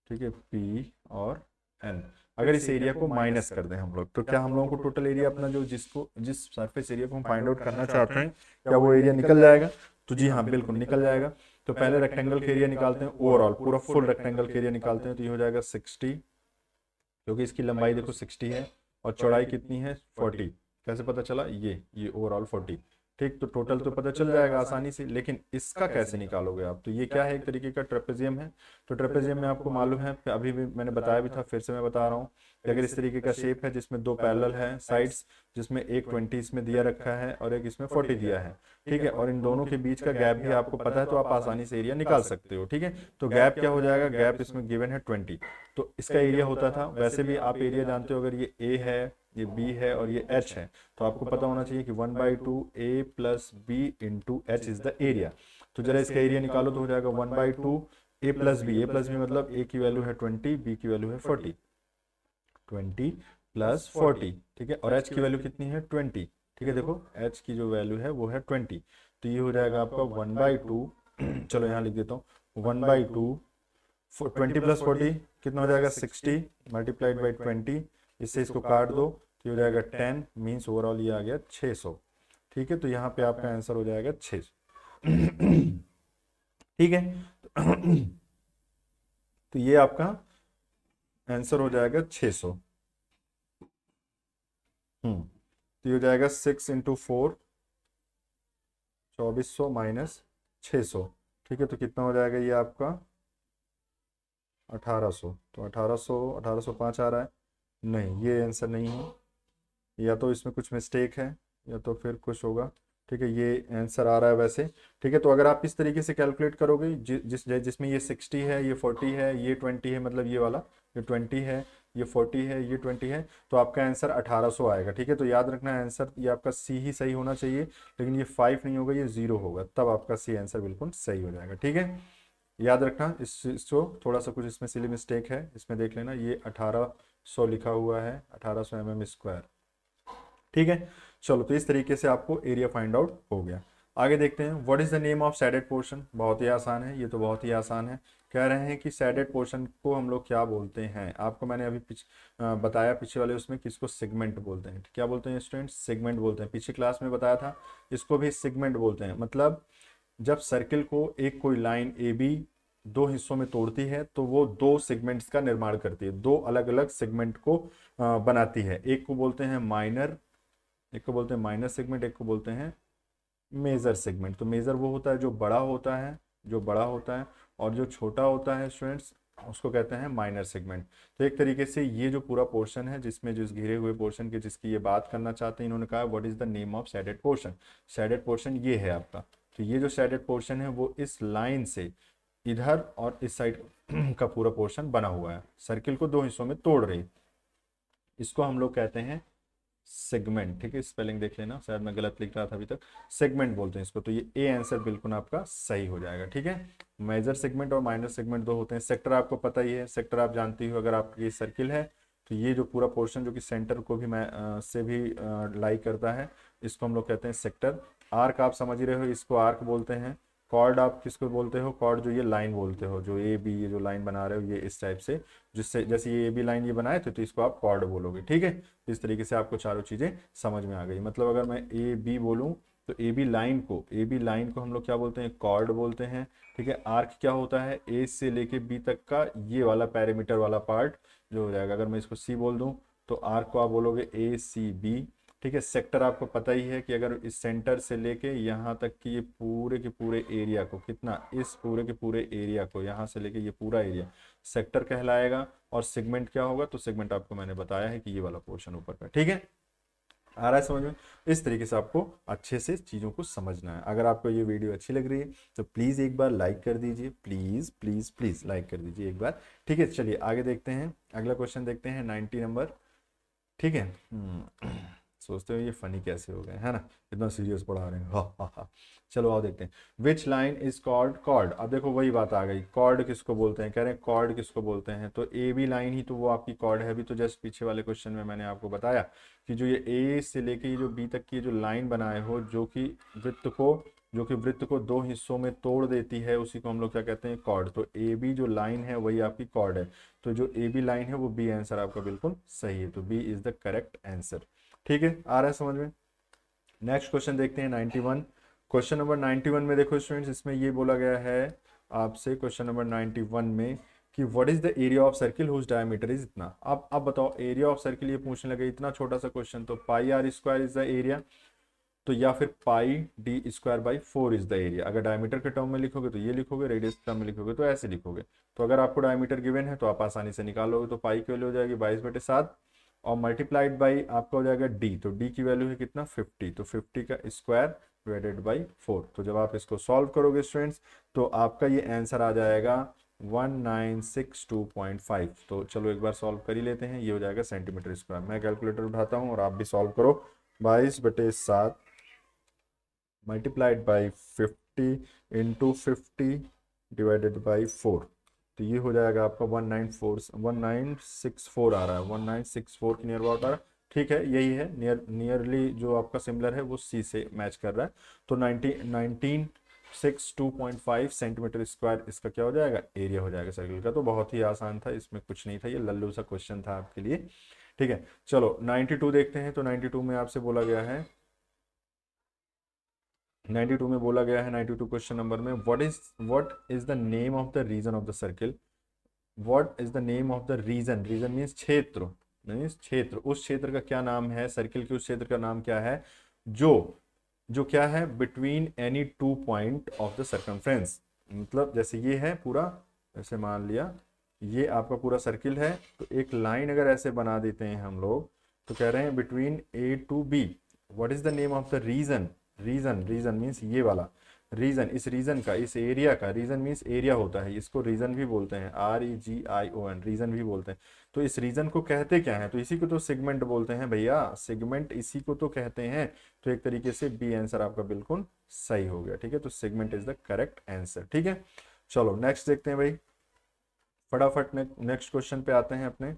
ठीक है पी और एन तो अगर इस एरिया को माइनस कर दें हम लोग तो क्या हम लोगों को टोटल एरिया अपना जो जिसको जिस सरफेस एरिया को हम फाइंड आउट करना चाहते हैं क्या वो एरिया निकल जाएगा तो जी हाँ, हाँ बिल्कुल निकल जाएगा तो पहले रेक्टेंगल के एरिया निकालते हैं ओवरऑल पूरा फुल रेक्टेंगल के एरिया निकालते हैं तो ये हो जाएगा सिक्सटी क्योंकि इसकी लंबाई देखो सिक्सटी है और चौड़ाई कितनी है फोर्टी कैसे पता चला ये ये ओवरऑल फोर्टी ठीक तो टोटल तो, तो, तो पता चल जाएगा आसानी से लेकिन इसका कैसे निकालोगे आप तो ये क्या है एक तरीके का ट्रेपेजियम है तो ट्रेपेजियम में आपको मालूम है अभी भी मैंने बताया भी था फिर से मैं बता रहा हूँ कि अगर इस तरीके का शेप है जिसमें दो पैरल है साइड्स जिसमें एक ट्वेंटी इसमें दिया रखा है और एक इसमें फोर्टी दिया है ठीक है और इन दोनों के बीच का गैप भी आपको पता है तो, तो आप आसानी से एरिया निकाल सकते हो ठीक है तो गैप क्या हो जाएगा गैप इसमें गिवन है ट्वेंटी तो इसका एरिया होता था वैसे भी आप एरिया जानते हो अगर ये ए है ये बी है और ये एच है तो आपको पता होना चाहिए कि one by two A plus B into H is the area तो जरा इसका एरिया निकालो तो हो जाएगा one by two A plus B A plus B मतलब ए की वैल्यू है ट्वेंटी बी की वैल्यू है फोर्टी ट्वेंटी प्लस फोर्टी ठीक है और एच की वैल्यू कितनी है ट्वेंटी ठीक है देखो एच की जो वैल्यू है वो है ट्वेंटी तो ये हो जाएगा आपका वन बाई टू चलो यहाँ लिख देता हूँ one by two twenty plus forty कितना हो जाएगा सिक्सटी मल्टीप्लाइड बाई ट्वेंटी इससे इसको काट दो ये हो जाएगा टेन मीन्स ओवरऑल ये आ गया छः सौ ठीक है तो यहाँ पे आपका आंसर हो जाएगा छः ठीक है तो ये आपका आंसर हो जाएगा छः सौ हम्म तो ये हो जाएगा सिक्स इंटू फोर चौबीस सौ माइनस छः सौ ठीक है तो कितना हो जाएगा ये आपका अठारह सौ तो अठारह सौ अठारह सौ पाँच आ रहा है नहीं ये आंसर नहीं है या तो इसमें कुछ मिस्टेक है या तो फिर कुछ होगा ठीक है ये आंसर आ रहा है वैसे ठीक है तो अगर आप इस तरीके से कैलकुलेट करोगे जि, जिस जिसमें ये सिक्सटी है ये फोर्टी है ये ट्वेंटी है मतलब ये वाला ये ट्वेंटी है ये फोर्टी है ये ट्वेंटी है तो आपका आंसर अठारह सौ आएगा ठीक है तो याद रखना आंसर ये आपका सी ही सही होना चाहिए लेकिन ये फाइव नहीं होगा ये जीरो होगा तब आपका सी आंसर बिल्कुल सही हो जाएगा ठीक है याद रखना इसको थोड़ा सा कुछ इसमें सिली मिस्टेक है इसमें देख लेना ये अठारह सौ लिखा हुआ है अठारह सौ एम एम स्क्वायर ठीक है चलो तो इस तरीके से आपको एरिया फाइंड आउट हो गया आगे देखते हैं what is the name of shaded portion बहुत ही आसान है ये तो बहुत ही आसान है कह रहे हैं कि सैडेड पोर्शन को हम लोग क्या बोलते हैं आपको मैंने अभी पिछ, आ, बताया पीछे वाले उसमें किसको सेगमेंट बोलते हैं क्या बोलते हैं स्टूडेंट सेगमेंट बोलते हैं पीछे क्लास में बताया था इसको भी सेगमेंट बोलते हैं मतलब जब सर्किल को एक कोई लाइन ए बी दो हिस्सों में तोड़ती है तो वो दो सेगमेंट्स का निर्माण करती है दो अलग अलग सेगमेंट को बनाती है एक को बोलते हैं माइनर एक को बोलते हैं माइनर सेगमेंट एक को बोलते हैं मेज़र सेगमेंट तो मेज़र वो होता है जो बड़ा होता है जो बड़ा होता है और जो छोटा होता है स्टूडेंट्स उसको कहते हैं माइनर सेगमेंट तो एक तरीके से ये जो पूरा पोर्शन है जिसमें जिस घिरे हुए पोर्शन के जिसकी ये बात करना चाहते हैं इन्होंने कहा what is the name of shaded portion shaded portion ये है आपका तो ये जो सैडेड पोर्शन है वो इस लाइन से इधर और इस साइड का पूरा पोर्शन बना हुआ है सर्किल को दो हिस्सों में तोड़ रही इसको हम लोग कहते हैं सेगमेंट ठीक है स्पेलिंग देख लेना शायद मैं गलत लिख रहा था अभी तक सेगमेंट बोलते हैं इसको तो ये ए आंसर बिल्कुल आपका सही हो जाएगा ठीक है मेजर सेगमेंट और माइनर सेगमेंट दो होते हैं सेक्टर आपको पता ही है सेक्टर आप जानती हो अगर आपकी सर्किल है तो ये जो पूरा पोर्शन जो कि सेंटर को भी मैं आ, से भी लाई करता है इसको हम लोग कहते हैं सेक्टर आर्क आप समझ रहे हो इसको आर्क बोलते हैं कॉर्ड आप किसको बोलते हो कॉर्ड जो ये लाइन बोलते हो जो ए बी ये जो लाइन बना रहे हो ये इस टाइप से जिससे जैसे ये ए बी लाइन ये बनाए थे तो इसको आप कॉर्ड बोलोगे ठीक है तो इस तरीके से आपको चारों चीज़ें समझ में आ गई मतलब अगर मैं ए बी बोलूँ तो ए बी लाइन को ए बी लाइन को हम लोग क्या बोलते हैं कॉर्ड बोलते हैं ठीक है आर्क क्या होता है ए से लेके बी तक का ये वाला पैरामीटर वाला पार्ट जो हो जाएगा अगर मैं इसको सी बोल दूँ तो आर्क को आप बोलोगे ए सी बी ठीक है सेक्टर आपको पता ही है कि अगर इस सेंटर से लेके यहाँ तक कि ये पूरे के पूरे एरिया को कितना इस पूरे के पूरे एरिया को यहाँ से लेके ये पूरा एरिया सेक्टर कहलाएगा और सेगमेंट क्या होगा तो सेगमेंट आपको मैंने बताया है कि ये वाला पोर्शन ऊपर का ठीक है आ रहा है समझ में इस तरीके से आपको अच्छे से चीज़ों को समझना है अगर आपको ये वीडियो अच्छी लग रही है तो प्लीज़ एक बार लाइक कर दीजिए प्लीज़ प्लीज़ प्लीज़ लाइक कर दीजिए एक बार ठीक है चलिए आगे देखते हैं अगला क्वेश्चन देखते हैं नाइन्टी नंबर ठीक है हम्म। सोचते हो ये फनी कैसे हो गए है ना इतना सीरियस पढ़ा रहे हैं हा हा हा चलो आओ देखते हैं which line is chord chord अब देखो वही बात आ गई कॉर्ड किसको बोलते हैं कह रहे हैं कॉर्ड किसको बोलते हैं तो ए बी लाइन ही तो वो आपकी कॉर्ड है अभी तो जस्ट पीछे वाले क्वेश्चन में मैंने आपको बताया कि जो ये ए से लेके जो बी तक की जो लाइन बनाए हो जो कि वृत्त को जो कि वृत्त को दो हिस्सों में तोड़ देती है उसी को हम लोग क्या कहते हैं कॉर्ड तो ए बी जो लाइन है वही आपकी कॉर्ड है तो जो ए बी लाइन है वो बी आंसर आपका बिल्कुल सही है तो B is the correct answer ठीक है आ रहा है समझ में नेक्स्ट क्वेश्चन देखते हैं वन क्वेश्चन नंबर वन में देखो स्टूडेंट्स इसमें ये बोला गया है आपसे क्वेश्चन नंबर वन में कि what is the area of circle whose diameter is इतना अब अब बताओ एरिया ऑफ सर्किल ये पूछने लगे इतना छोटा सा क्वेश्चन तो pi are square is the area तो या फिर pi D square by four is the area अगर डायमीटर के टर्म में लिखोगे तो ये लिखोगे रेडियस के टर्म में लिखोगे तो ऐसे लिखोगे तो अगर आपको डायमीटर गिवन है तो आप आसानी से निकालोगे तो पाई की वैल्यू हो जाएगी बाईस बटे सात और मल्टीप्लाइड बाई आपका हो जाएगा डी तो डी की वैल्यू है कितना फिफ्टी तो फिफ्टी का स्क्वायर डिवाइडेड बाई फोर तो जब आप इसको सॉल्व करोगे स्टूडेंट्स तो आपका ये आंसर आ जाएगा 1962.5 तो चलो एक बार सॉल्व कर ही लेते हैं ये हो जाएगा सेंटीमीटर स्क्वायर मैं कैलकुलेटर उठाता हूँ और आप भी सॉल्व करो बाईस बटे सात multiplied by fifty into fifty divided by four तो ये हो जाएगा आपका one nine four one nine six four आ रहा है वन नाइन सिक्स फोर के नियर अबाउट आ रहा है ठीक है यही है नियर नियरली जो आपका सिमिलर है वो सी से मैच कर रहा है तो nineteen nineteen six two point five centimetre square इसका क्या हो जाएगा एरिया हो जाएगा सर्किल का तो बहुत ही आसान था इसमें कुछ नहीं था ये लल्लू सा क्वेश्चन था आपके लिए ठीक है चलो टू देखते हैं तो टू में आपसे बोला गया है टू में बोला गया है नाइन्टी टू क्वेश्चन नंबर में what is what is the name of the region of the circle what is the name of the region region means क्षेत्र मीन्स क्षेत्र उस क्षेत्र का क्या नाम है सर्किल के उस क्षेत्र का नाम क्या है जो जो क्या है between any two point of the circumference मतलब जैसे ये है पूरा जैसे मान लिया ये आपका पूरा सर्किल है तो एक लाइन अगर ऐसे बना देते हैं हम लोग तो कह रहे हैं between A to B what is the name of the region region region means ये वाला रीज़न इस रीज़न का इस एरिया का रीज़न मीन्स एरिया होता है इसको रीज़न भी बोलते हैं R E G I O N region भी बोलते हैं तो इस रीज़न को कहते क्या है तो इसी को तो सेगमेंट बोलते हैं भैया सेगमेंट इसी को तो कहते हैं तो एक तरीके से बी आंसर आपका बिल्कुल सही हो गया ठीक है तो segment is the correct answer ठीक है चलो नेक्स्ट देखते हैं भाई फटाफट नेक्स्ट क्वेश्चन पे आते हैं अपने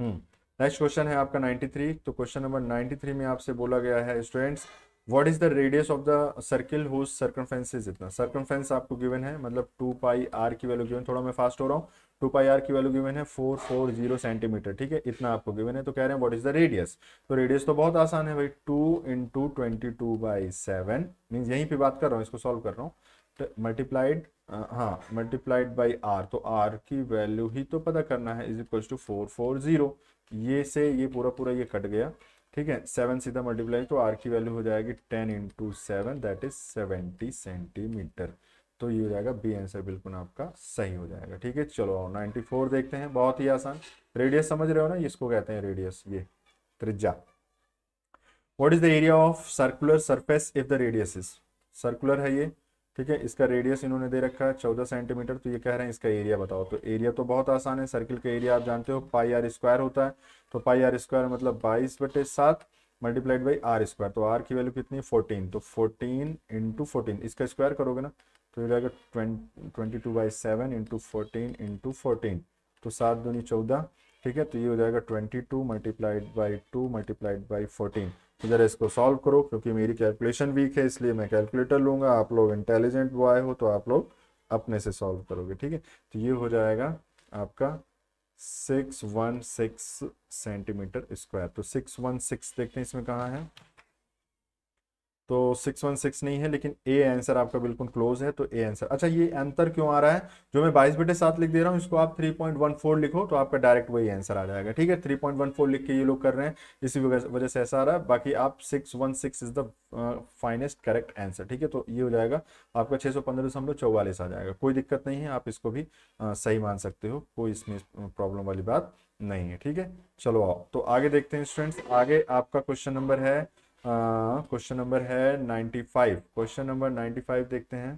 हम्म नेक्स्ट क्वेश्चन है आपका 93 तो क्वेश्चन नंबर 93 में आपसे बोला गया है students what is the radius of the circle whose circumference is इतना सर्कमफेंस आपको गिवन है मतलब टू पाई आर की वैल्यू गिवन थोड़ा मैं फास्ट हो रहा हूँ टू पाई आर की वैल्यू गिवन है फोर फोर जीरो सेंटीमीटर ठीक है इतना आपको गिवन है तो कह रहे हैं व्हाट इज द रेडियस तो रेडियस तो बहुत आसान है भाई two into twenty two by seven mean यहीं पर बात कर रहा हूँ इसको सॉल्व कर रहा हूँ तो मल्टीप्लाइड uh, हाँ मल्टीप्लाइड बाई आर तो आर की वैल्यू ही तो पता करना है is equals to four four zero ये से ये पूरा पूरा ये कट गया ठीक है सेवन सीधा मल्टीप्लाई तो आर की वैल्यू हो जाएगी ten into seven that is seventy centimetre तो ये हो जाएगा बी आंसर बिल्कुल आपका सही हो जाएगा ठीक है चलो नाइन्टी फोर देखते हैं बहुत ही आसान रेडियस समझ रहे हो ना इसको कहते हैं रेडियस ये त्रिज्या what is the area of circular surface if the radius is circular है ये ठीक है इसका रेडियस इन्होंने दे रखा है चौदह सेंटीमीटर तो ये कह रहे हैं इसका एरिया बताओ तो एरिया तो बहुत आसान है सर्किल का एरिया आप जानते हो पाई आर स्क्वायर होता है तो पाई आर स्क्वायर मतलब बाईस बटे सात मल्टीप्लाइड बाई आर स्क्वायर तो आर की वैल्यू कितनी फोर्टीन तो फोर्टीन इंटू फोर्टीन इसका स्क्वायर करोगे ना तो ये twenty two by seven into fourteen into fourteen तो सात दूनी चौदह ठीक है तो ये हो जाएगा twenty two multiplied by two multiplied by fourteen ज़रा इसको सॉल्व करो क्योंकि मेरी कैलकुलेशन वीक है इसलिए मैं कैलकुलेटर लूंगा आप लोग इंटेलिजेंट बॉय हो तो आप लोग अपने से सॉल्व करोगे ठीक है तो ये हो जाएगा आपका six one six centimetre square तो सिक्स वन सिक्स देखते हैं इसमें कहाँ है तो सिक्स वन सिक्स नहीं है लेकिन ए आंसर आपका बिल्कुल क्लोज है तो ए आंसर अच्छा ये अंतर क्यों आ रहा है जो मैं बाईस बेटे साथ लिख दे रहा हूँ इसको आप थ्री पॉइंट वन फोर लिखो तो आपका डायरेक्ट वही आंसर आ जाएगा ठीक है थ्री पॉइंट वन फोर लिख के ये लोग कर रहे हैं इसी वजह से ऐसा आ रहा है बाकी आप six one six is the finest correct answer ठीक है तो ये हो जाएगा आपका छः सौ पंद्रह दशमलव चौवालीस आ जाएगा कोई दिक्कत नहीं है आप इसको भी uh, सही मान सकते हो कोई इसमें प्रॉब्लम uh, वाली बात नहीं है ठीक है चलो आओ तो आगे देखते हैं स्टूडेंट्स आगे आपका क्वेश्चन नंबर है क्वेश्चन हाँ, नंबर है ninety five question number ninety five देखते हैं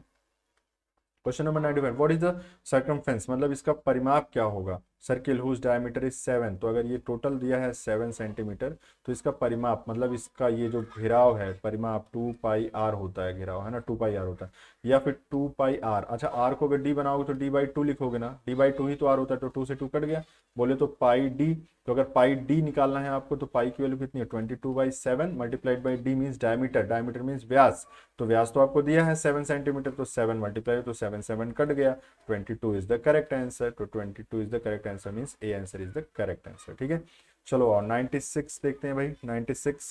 question number ninety five what is the circumference मतलब इसका परिमाप क्या होगा circle whose diameter is seven तो अगर ये टोटल दिया है सेवन सेंटीमीटर तो इसका परिमाप मतलब इसका ये जो घिराव है परिमाप टू पाई आर होता है घिराव है ना टू पाई आर होता है या फिर टू पाई आर अच्छा आर को अगर डी बनाओगे तो डी बाई टू लिखोगे ना डी बाई टू ही तो आर होता है तो टू से टू कट गया बोले तो पाई डी तो अगर पाई डी निकालना है आपको तो पाई की वैल्यू कितनी है twenty two by seven multiplied by D means diameter diameter means व्यास तो व्यास तो आपको दिया है सेवन सेंटीमीटर तो सेवन मल्टीप्लाई तो सेवन सेवन कट गया twenty two is the correct answer तो twenty two is the correct answer mean A answer is the correct answer ठीक है चलो और 96 देखते हैं भाई 96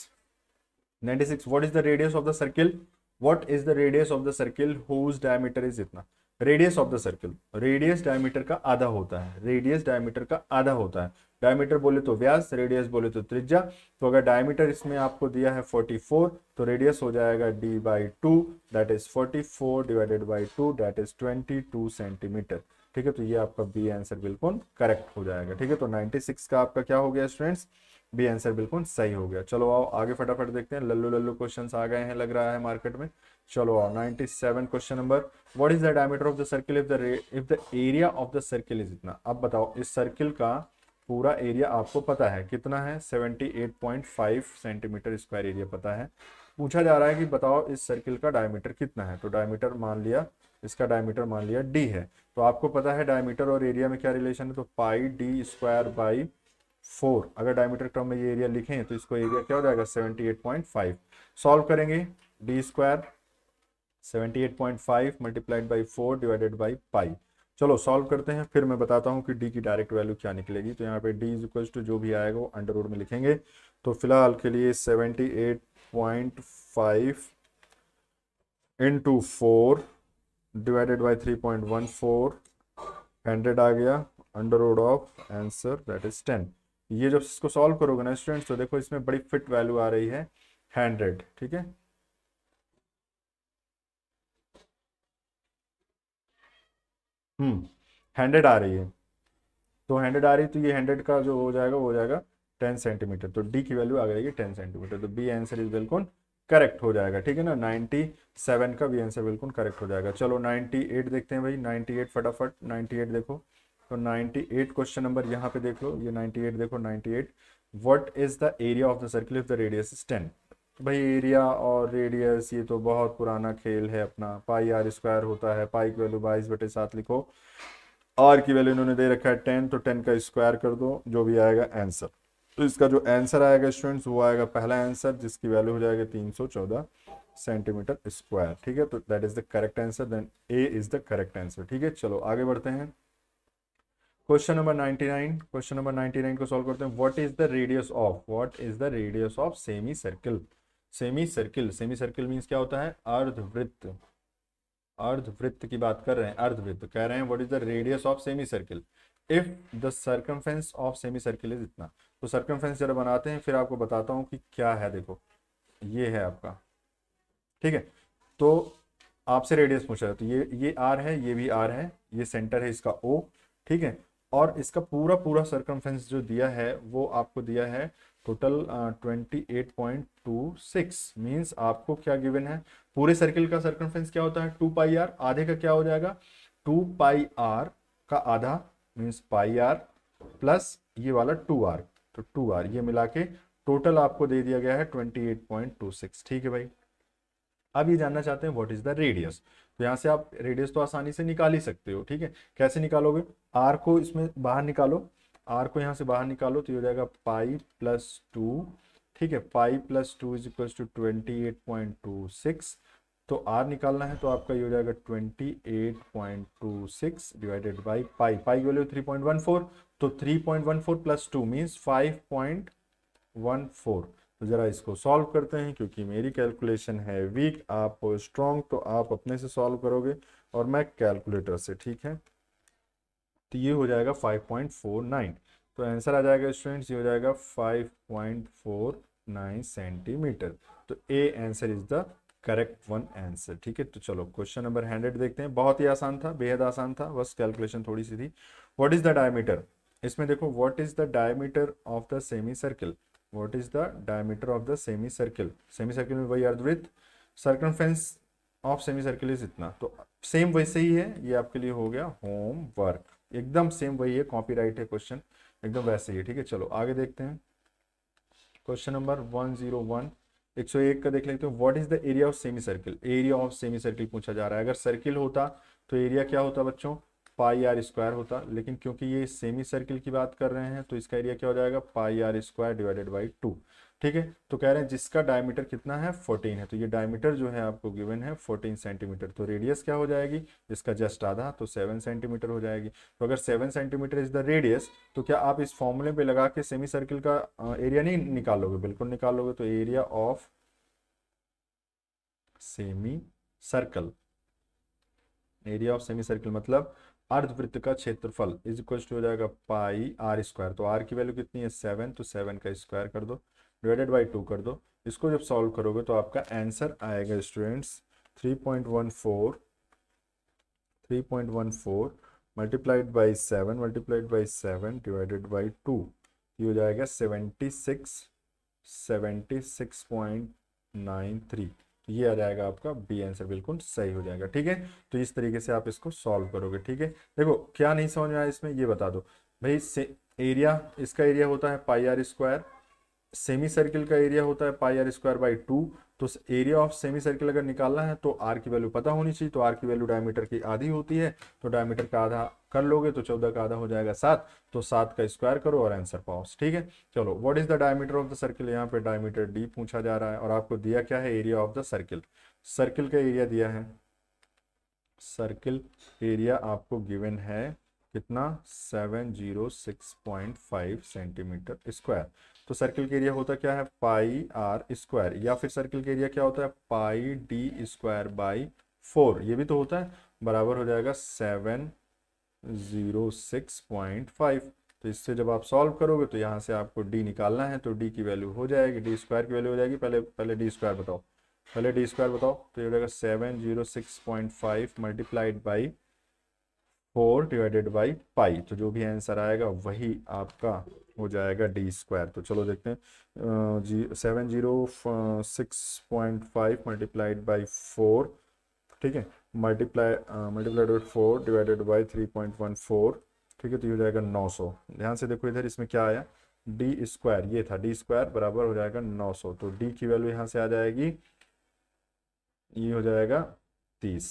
96 what is the radius of the circle what is the radius of the circle whose diameter is इतना radius of the circle radius diameter का आधा होता है रेडियस डायमीटर का आधा होता है डायमीटर बोले तो व्यास रेडियस बोले तो त्रिज्या तो अगर डायमीटर इसमें आपको दिया है 44 तो रेडियस हो जाएगा d by two that is 44 divided by two that is 22 centimetre ठीक है तो ये आपका बी आंसर बिल्कुल करेक्ट हो जाएगा ठीक है तो 96 का आपका क्या हो गया स्टूडेंट्स बी आंसर बिल्कुल सही हो गया चलो आओ आगे फटाफट देखते हैं लल्लू लल्लू क्वेश्चन आ गए हैं लग रहा है मार्केट में चलो आओ 97 question number what is the diameter of the circle if the if the area of the circle is इतना अब बताओ इस सर्किल का पूरा एरिया आपको पता है कितना है 78.5 सेंटीमीटर स्क्वायर एरिया पता है पूछा जा रहा है कि बताओ इस सर्किल का डायमीटर कितना है तो डायमीटर मान लिया इसका डायमीटर मान लिया डी है तो आपको पता है डायमीटर और एरिया में क्या रिलेशन है तो pi D square by four अगर डायमीटर क्रम में ये एरिया लिखें तो इसको एरिया क्या हो जाएगा seventy eight point five solve करेंगे D square seventy eight point five multiplied by four divided by pi चलो सॉल्व करते हैं फिर मैं बताता हूँ कि डी की डायरेक्ट वैल्यू क्या निकलेगी तो यहाँ पे डी इज इक्वल टू जो भी आएगा वो अंडर रूट में लिखेंगे तो फिलहाल के लिए seventy eight point five into four divided one four hundred आ गया under root of answer that is ten ये जब इसको सॉल्व करोगे ना स्टूडेंट्स तो देखो इसमें बड़ी फिट वैल्यू आ रही है हंड्रेड ठीक है हम्म हंड्रेड आ रही है तो हंड्रेड आ रही है तो ये हंड्रेड का जो हो जाएगा वो हो जाएगा टेन सेंटीमीटर तो डी की वैल्यू आ जाएगी टेन सेंटीमीटर तो बी आंसर इज बिल्कुल करेक्ट हो जाएगा ठीक है ना 97 का भी आंसर बिल्कुल करेक्ट हो जाएगा चलो 98 देखते हैं भाई 98 फटाफट 98 देखो तो 98 क्वेश्चन नंबर यहाँ पे देख लो ये 98 देखो 98 what is the area of the circle if the radius is ten भाई एरिया और रेडियस ये तो बहुत पुराना खेल है अपना पाई आर स्क्वायर होता है पाई की वैल्यू बाईस बटे सात लिखो आर की वैल्यू इन्होंने दे रखा है टेन तो टेन का स्क्वायर कर दो जो भी आएगा आंसर तो इसका जो आंसर आएगा स्टूडेंट्स वो आएगा पहला आंसर जिसकी वैल्यू हो जाएगी तीन सौ चौदह सेंटीमीटर स्क्वायर ठीक है तो that is the correct answer then A is the correct answer ठीक है चलो आगे बढ़ते हैं क्वेश्चन नंबर 99 क्वेश्चन नंबर 99 को सॉल्व करते हैं what is the radius of what is the radius of semi circle semi circle semi semicircle means क्या होता है अर्धवृत्त अर्धवृत्त की बात कर रहे हैं अर्धवृत्त कह रहे हैं what is the radius of semi semicircle if the circumference of semi circle is इतना तो सर्कमफेंस जरा बनाते हैं फिर आपको बताता हूँ कि क्या है देखो ये है आपका ठीक है तो आपसे रेडियस पूछा है तो ये ये आर है ये भी आर है ये सेंटर है इसका ओ ठीक है और इसका पूरा पूरा सर्कमफेंस जो दिया है वो आपको दिया है total twenty eight point two six means आपको क्या गिवन है पूरे सर्किल का सर्कमफेंस क्या होता है टू पाई आर आधे का क्या हो जाएगा टू पाई आर का आधा मीन्स पाई आर प्लस ये वाला टू आर तो टू आर ये मिला के टोटल आपको दे दिया गया है twenty eight point two six ठीक है भाई अब ये जानना चाहते हैं व्हाट इज द रेडियस तो यहाँ से आप रेडियस तो आसानी से निकाल ही सकते हो ठीक है कैसे निकालोगे आर को इसमें बाहर निकालो आर को यहाँ से बाहर निकालो तो ये हो जाएगा पाई प्लस टू ठीक है pi plus two is equal to twenty eight point two six तो आर निकालना है तो आपका ये हो जाएगा twenty eight point two six divided by pi pi value three point one four तो three point one four plus two means five point one four तो ज़रा इसको सॉल्व करते हैं क्योंकि मेरी कैलकुलेशन है वीक आप हो स्ट्रांग तो आप अपने से सॉल्व करोगे और मैं कैलकुलेटर से ठीक है तो ये हो जाएगा 5.49 तो आंसर आ जाएगा स्टूडेंट्स ये हो जाएगा 5.49 सेंटीमीटर तो A answer is the correct one answer ठीक है तो चलो क्वेश्चन नंबर हंड्रेड देखते हैं बहुत ही आसान था बेहद आसान था बस कैलकुलेशन थोड़ी सी थी व्हाट इज द डायमीटर इसमें देखो what is the diameter of the semi circle what is the diameter of the semi circle semi circle में वही अर्धवृत्त fence of semi circle is इतना तो सेम वैसे ही है ये आपके लिए हो गया होम वर्क एकदम सेम वही है राइट है क्वेश्चन एकदम वैसे ही ठीक है चलो आगे देखते हैं क्वेश्चन नंबर वन एक सौ एक का देख लेते हो what is the area of semi circle area of semi circle पूछा जा रहा है अगर सर्किल होता तो एरिया क्या होता बच्चों पाई आर स्क्वायर होता लेकिन क्योंकि ये सेमी सर्किल की बात कर रहे हैं तो इसका एरिया क्या हो जाएगा pi are square divided by two ठीक है तो कह रहे हैं जिसका डायमीटर कितना है 14 है तो ये डायमीटर जो है आपको गिवन है 14 सेंटीमीटर तो रेडियस क्या हो जाएगी इसका जस्ट आधा तो 7 सेंटीमीटर हो जाएगी तो अगर 7 सेंटीमीटर इज द रेडियस तो क्या आप इस फॉर्मूले पे लगा के सेमी सर्किल का एरिया नहीं निकालोगे बिल्कुल निकालोगे तो area of semi circle area of semi circle मतलब अर्धवृत्त का क्षेत्रफल इज इक्वल टू हो जाएगा पाई आर स्क्वायर तो आर की वैल्यू कितनी है सेवन तो सेवन का स्क्वायर कर दो डिवाइडेड बाई टू कर दो इसको जब सॉल्व करोगे तो आपका आंसर आएगा students three point multiplied by seven multiplied by seven divided by two ये हो जाएगा 76 सिक्स तो पॉइंट नाइन थ्री ये आ जाएगा आपका बी आंसर बिल्कुल सही हो जाएगा ठीक है तो इस तरीके से आप इसको सॉल्व करोगे ठीक है देखो क्या नहीं समझ में आया इसमें ये बता दो भाई से एरिया इसका एरिया होता है pi are square semi circle का एरिया होता है pi are square by two तो एरिया ऑफ सेमी सर्किल अगर निकालना है तो आर की वैल्यू पता होनी चाहिए तो आर की वैल्यू डायमीटर की आधी होती है तो डायमीटर का आधा कर लोगे तो चौदह का आधा हो जाएगा सात तो सात का स्क्वायर करो और आंसर पाओ ठीक है चलो what is the diameter of the circle यहाँ पे डायमीटर डी पूछा जा रहा है और आपको दिया क्या है area of the circle circle का एरिया दिया है सर्किल एरिया आपको गिवेन है कितना seven zero six point five centimetre square तो सर्किल के एरिया होता क्या है पाई आर स्क्वायर या फिर सर्किल के एरिया क्या होता है pi D square by four ये भी तो होता है बराबर हो जाएगा seven zero six point five तो इससे जब आप सॉल्व करोगे तो यहाँ से आपको डी निकालना है तो डी की वैल्यू हो जाएगी डी स्क्वायर की वैल्यू हो जाएगी पहले पहले डी स्क्वायर बताओ पहले डी स्क्वायर बताओ तो ये हो जाएगा seven zero six point five multiplied by four divided by pi तो जो भी आंसर आएगा वही आपका हो जाएगा डी स्क्वायर तो चलो देखते हैं जी seven zero six point five multiplied by four ठीक है multiply multiplied by four divided by three point one four ठीक है तो ये हो जाएगा नौ सौ ध्यान से देखो इधर इसमें क्या आया डी स्क्वायर ये था डी स्क्वायर बराबर हो जाएगा नौ सौ तो डी की वैल्यू यहाँ से आ जाएगी ये हो जाएगा तीस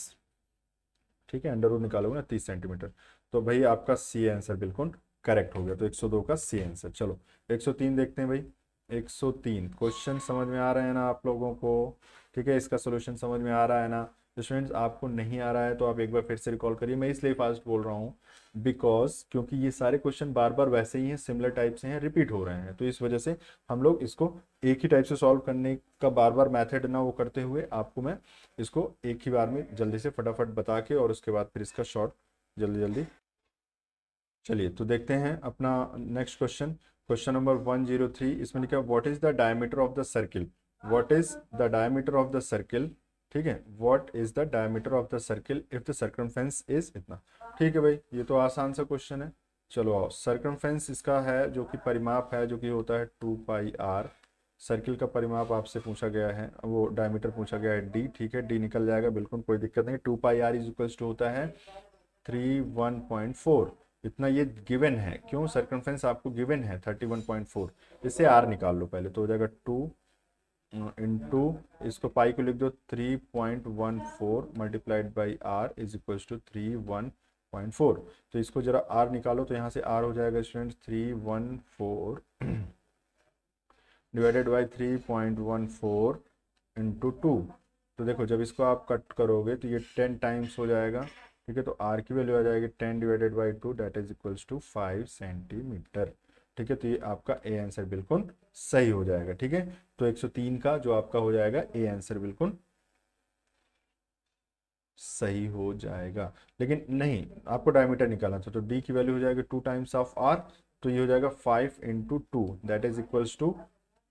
ठीक है अंडर रूट निकालोगे ना तीस सेंटीमीटर तो भाई आपका सी आंसर बिल्कुल करेक्ट हो गया तो 102 का सी आंसर चलो 103 देखते हैं भाई 103 क्वेश्चन समझ में आ रहे हैं ना आप लोगों को ठीक है इसका सोल्यूशन समझ में आ रहा है ना स्टूडेंट्स तो आपको नहीं आ रहा है तो आप एक बार फिर से रिकॉल करिए मैं इसलिए फास्ट बोल रहा हूँ बिकॉज क्योंकि ये सारे क्वेश्चन बार बार वैसे ही हैं सिमिलर टाइप से हैं रिपीट हो रहे हैं तो इस वजह से हम लोग इसको एक ही टाइप से सॉल्व करने का बार बार मेथड ना वो करते हुए आपको मैं इसको एक ही बार में जल्दी से फटाफट बता के और उसके बाद फिर इसका शॉर्ट जल्दी जल्दी चलिए तो देखते हैं अपना next question question number one zero three इसमें लिखा what is the diameter of the circle what is the diameter of the circle ठीक है what is the diameter of the circle if the circumference is इतना ठीक है भाई ये तो आसान सा क्वेश्चन है चलो आओ सर्कमफेंस इसका है जो कि परिमाप है जो कि होता है टू पाई आर सर्किल का परिमाप आपसे पूछा गया है वो डायमीटर पूछा गया है डी ठीक है डी निकल जाएगा बिल्कुल कोई दिक्कत नहीं two pi R is equals to होता है थ्री वन पॉइंट फोर इतना ये गिवन है क्यों सर्कमफ्रेंस आपको गिवन है 31.4 इससे आर निकाल लो पहले तो हो जाएगा टू इंटू इसको पाई को लिख दो 3.14 point one four multiplied by R is equal to three one point four तो इसको जरा आर निकालो तो यहाँ से आर हो जाएगा student three one four divided by three point one four into two तो देखो जब इसको आप कट करोगे तो ये टेन टाइम्स हो जाएगा ठीक है तो आर की वैल्यू आ जाएगी ten divided by two that is equals to five centimetre ठीक है तो ये आपका ए आंसर बिल्कुल सही हो जाएगा ठीक है तो 103 का जो आपका हो जाएगा ए आंसर बिल्कुल सही हो जाएगा लेकिन नहीं आपको डायमीटर निकालना था तो डी की वैल्यू हो जाएगी टू टाइम्स ऑफ आर तो ये हो जाएगा five into two that is equals to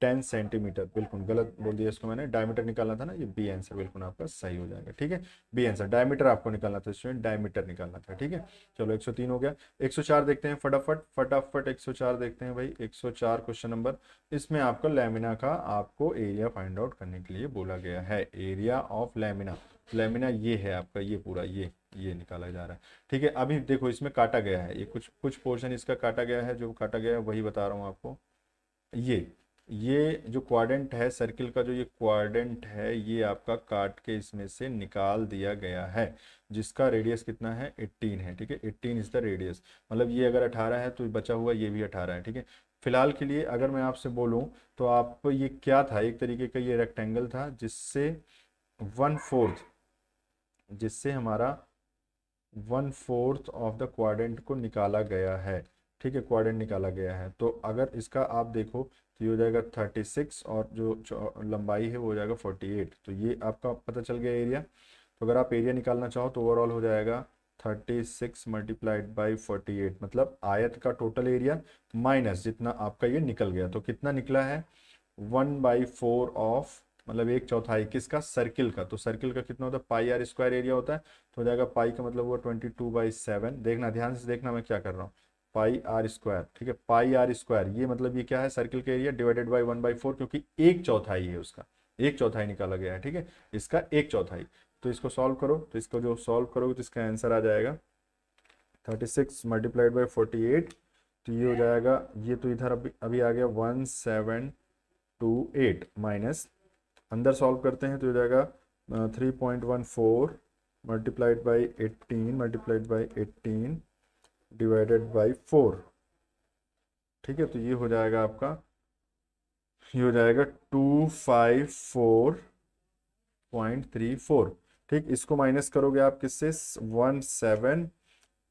ten centimetre बिल्कुल गलत बोल दिया इसको मैंने डायमीटर निकालना था ना ये बी आंसर बिल्कुल आपका सही हो जाएगा ठीक है बी आंसर डायमीटर आपको निकालना था स्टूडेंट डायमीटर निकालना था ठीक है चलो 103 हो गया 104 देखते हैं फटाफट फटाफट 104 देखते हैं भाई 104 क्वेश्चन नंबर इसमें आपका लेमिना का आपको एरिया फाइंड आउट करने के लिए बोला गया है एरिया ऑफ लेमिना लेमिना ये है आपका ये पूरा ये ये निकाला जा रहा है ठीक है अभी देखो इसमें काटा गया है ये कुछ कुछ पोर्शन इसका काटा गया है जो काटा गया है वही बता रहा हूँ आपको ये ये जो क्वाड्रेंट है सर्किल का जो ये क्वाड्रेंट है ये आपका काट के इसमें से निकाल दिया गया है जिसका रेडियस कितना है 18 है ठीक है 18 इज़ द रेडियस मतलब ये अगर 18 है तो बचा हुआ ये भी 18 है ठीक है फिलहाल के लिए अगर मैं आपसे बोलूँ तो आप ये क्या था एक तरीके का ये रेक्टेंगल था जिससे वन फोर्थ जिससे हमारा one fourth of the quadrant को निकाला गया है ठीक है क्वाड्रेंट निकाला गया है तो अगर इसका आप देखो तो ये हो जाएगा थर्टी सिक्स और जो लंबाई है वो हो जाएगा फोर्टी एट तो ये आपका पता चल गया एरिया तो अगर आप एरिया निकालना चाहो तो ओवरऑल हो जाएगा thirty six multiplied by forty eight मतलब आयत का टोटल एरिया माइनस जितना आपका ये निकल गया तो कितना निकला है वन बाई फोर ऑफ मतलब एक चौथाई किसका सर्किल का तो सर्किल का कितना होता है पाई आर स्क्वायर एरिया होता है तो हो जाएगा पाई का मतलब हुआ ट्वेंटी टू बाई सेवन देखना ध्यान से देखना मैं क्या कर रहा हूँ पाई आर स्क्वायर ठीक है पाई आर स्क्वायर ये मतलब ये क्या है सर्किल का area divided by one by four क्योंकि एक चौथाई है उसका एक चौथाई निकाला गया है ठीक है इसका एक चौथाई तो इसको सॉल्व करो तो इसको जो सॉल्व करोगे तो इसका आंसर आ जाएगा thirty six multiplied by forty eight तो ये हो जाएगा ये तो इधर अभी अभी आ गया one seven two eight minus अंदर सॉल्व करते हैं तो हो जाएगा three point one four multiplied by eighteen multiplied by eighteen divided by four ठीक है तो ये हो जाएगा आपका ये हो जाएगा two five four point three four ठीक इसको माइनस करोगे आप किससे वन सेवन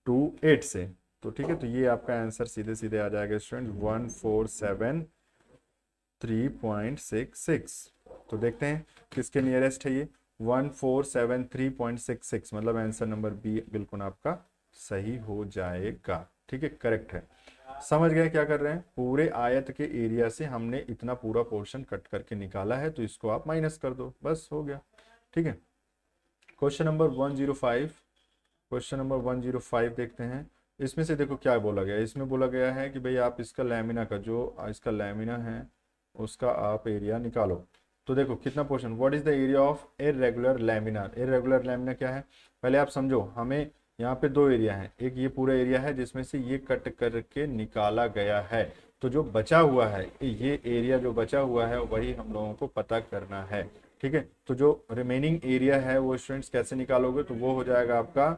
टू एट से तो ठीक है तो ये आपका आंसर सीधे सीधे आ जाएगा student one four seven three point six six तो देखते हैं किसके नियरेस्ट है ये one four seven three point six six मतलब आंसर नंबर बी बिल्कुल आपका सही हो जाएगा ठीक है करेक्ट है समझ गए क्या कर रहे हैं पूरे आयत के एरिया से हमने इतना पूरा पोर्शन कट करके निकाला है तो इसको आप माइनस कर दो बस हो गया ठीक है क्वेश्चन नंबर 105 क्वेश्चन नंबर 105 देखते हैं इसमें से देखो क्या बोला गया इसमें बोला गया है कि भाई आप इसका लेमिना का जो इसका लेमिना है उसका आप एरिया निकालो तो देखो कितना portion what is the area of irregular lamina irregular lamina क्या है पहले आप समझो हमें यहाँ पे दो एरिया है एक ये पूरा एरिया है जिसमें से ये कट करके निकाला गया है तो जो बचा हुआ है ये एरिया जो बचा हुआ है वही हम लोगों को पता करना है ठीक है तो जो रिमेनिंग एरिया है वो स्टूडेंट्स कैसे निकालोगे तो वो हो जाएगा आपका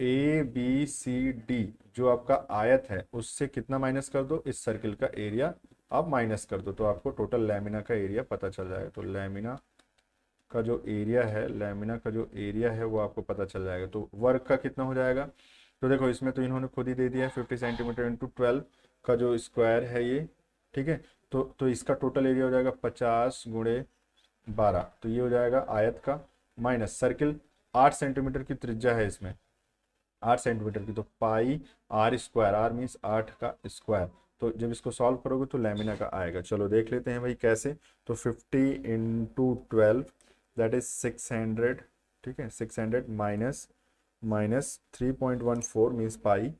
ए बी सी डी जो आपका आयत है उससे कितना माइनस कर दो इस सर्किल का एरिया आप माइनस कर दो तो आपको टोटल लेमिना का एरिया पता चल जाएगा तो लेमिना का जो एरिया है लेमिना का जो एरिया है वो आपको पता चल जाएगा तो वर्क का कितना हो जाएगा तो देखो इसमें तो इन्होंने खुद ही दे दिया है फिफ्टी सेंटीमीटर इंटू ट्वेल्व का जो स्क्वायर है ये ठीक है तो तो इसका टोटल एरिया हो जाएगा पचास गुणे बारह तो ये हो जाएगा आयत का माइनस सर्किल आठ सेंटीमीटर की त्रिज्या है इसमें आठ सेंटीमीटर की तो pi are square R means आठ का स्क्वायर तो जब इसको सॉल्व करोगे तो लेमिना का आएगा चलो देख लेते हैं भाई कैसे तो fifty into twelve that is six hundred ठीक है six hundred minus minus three point one four means pi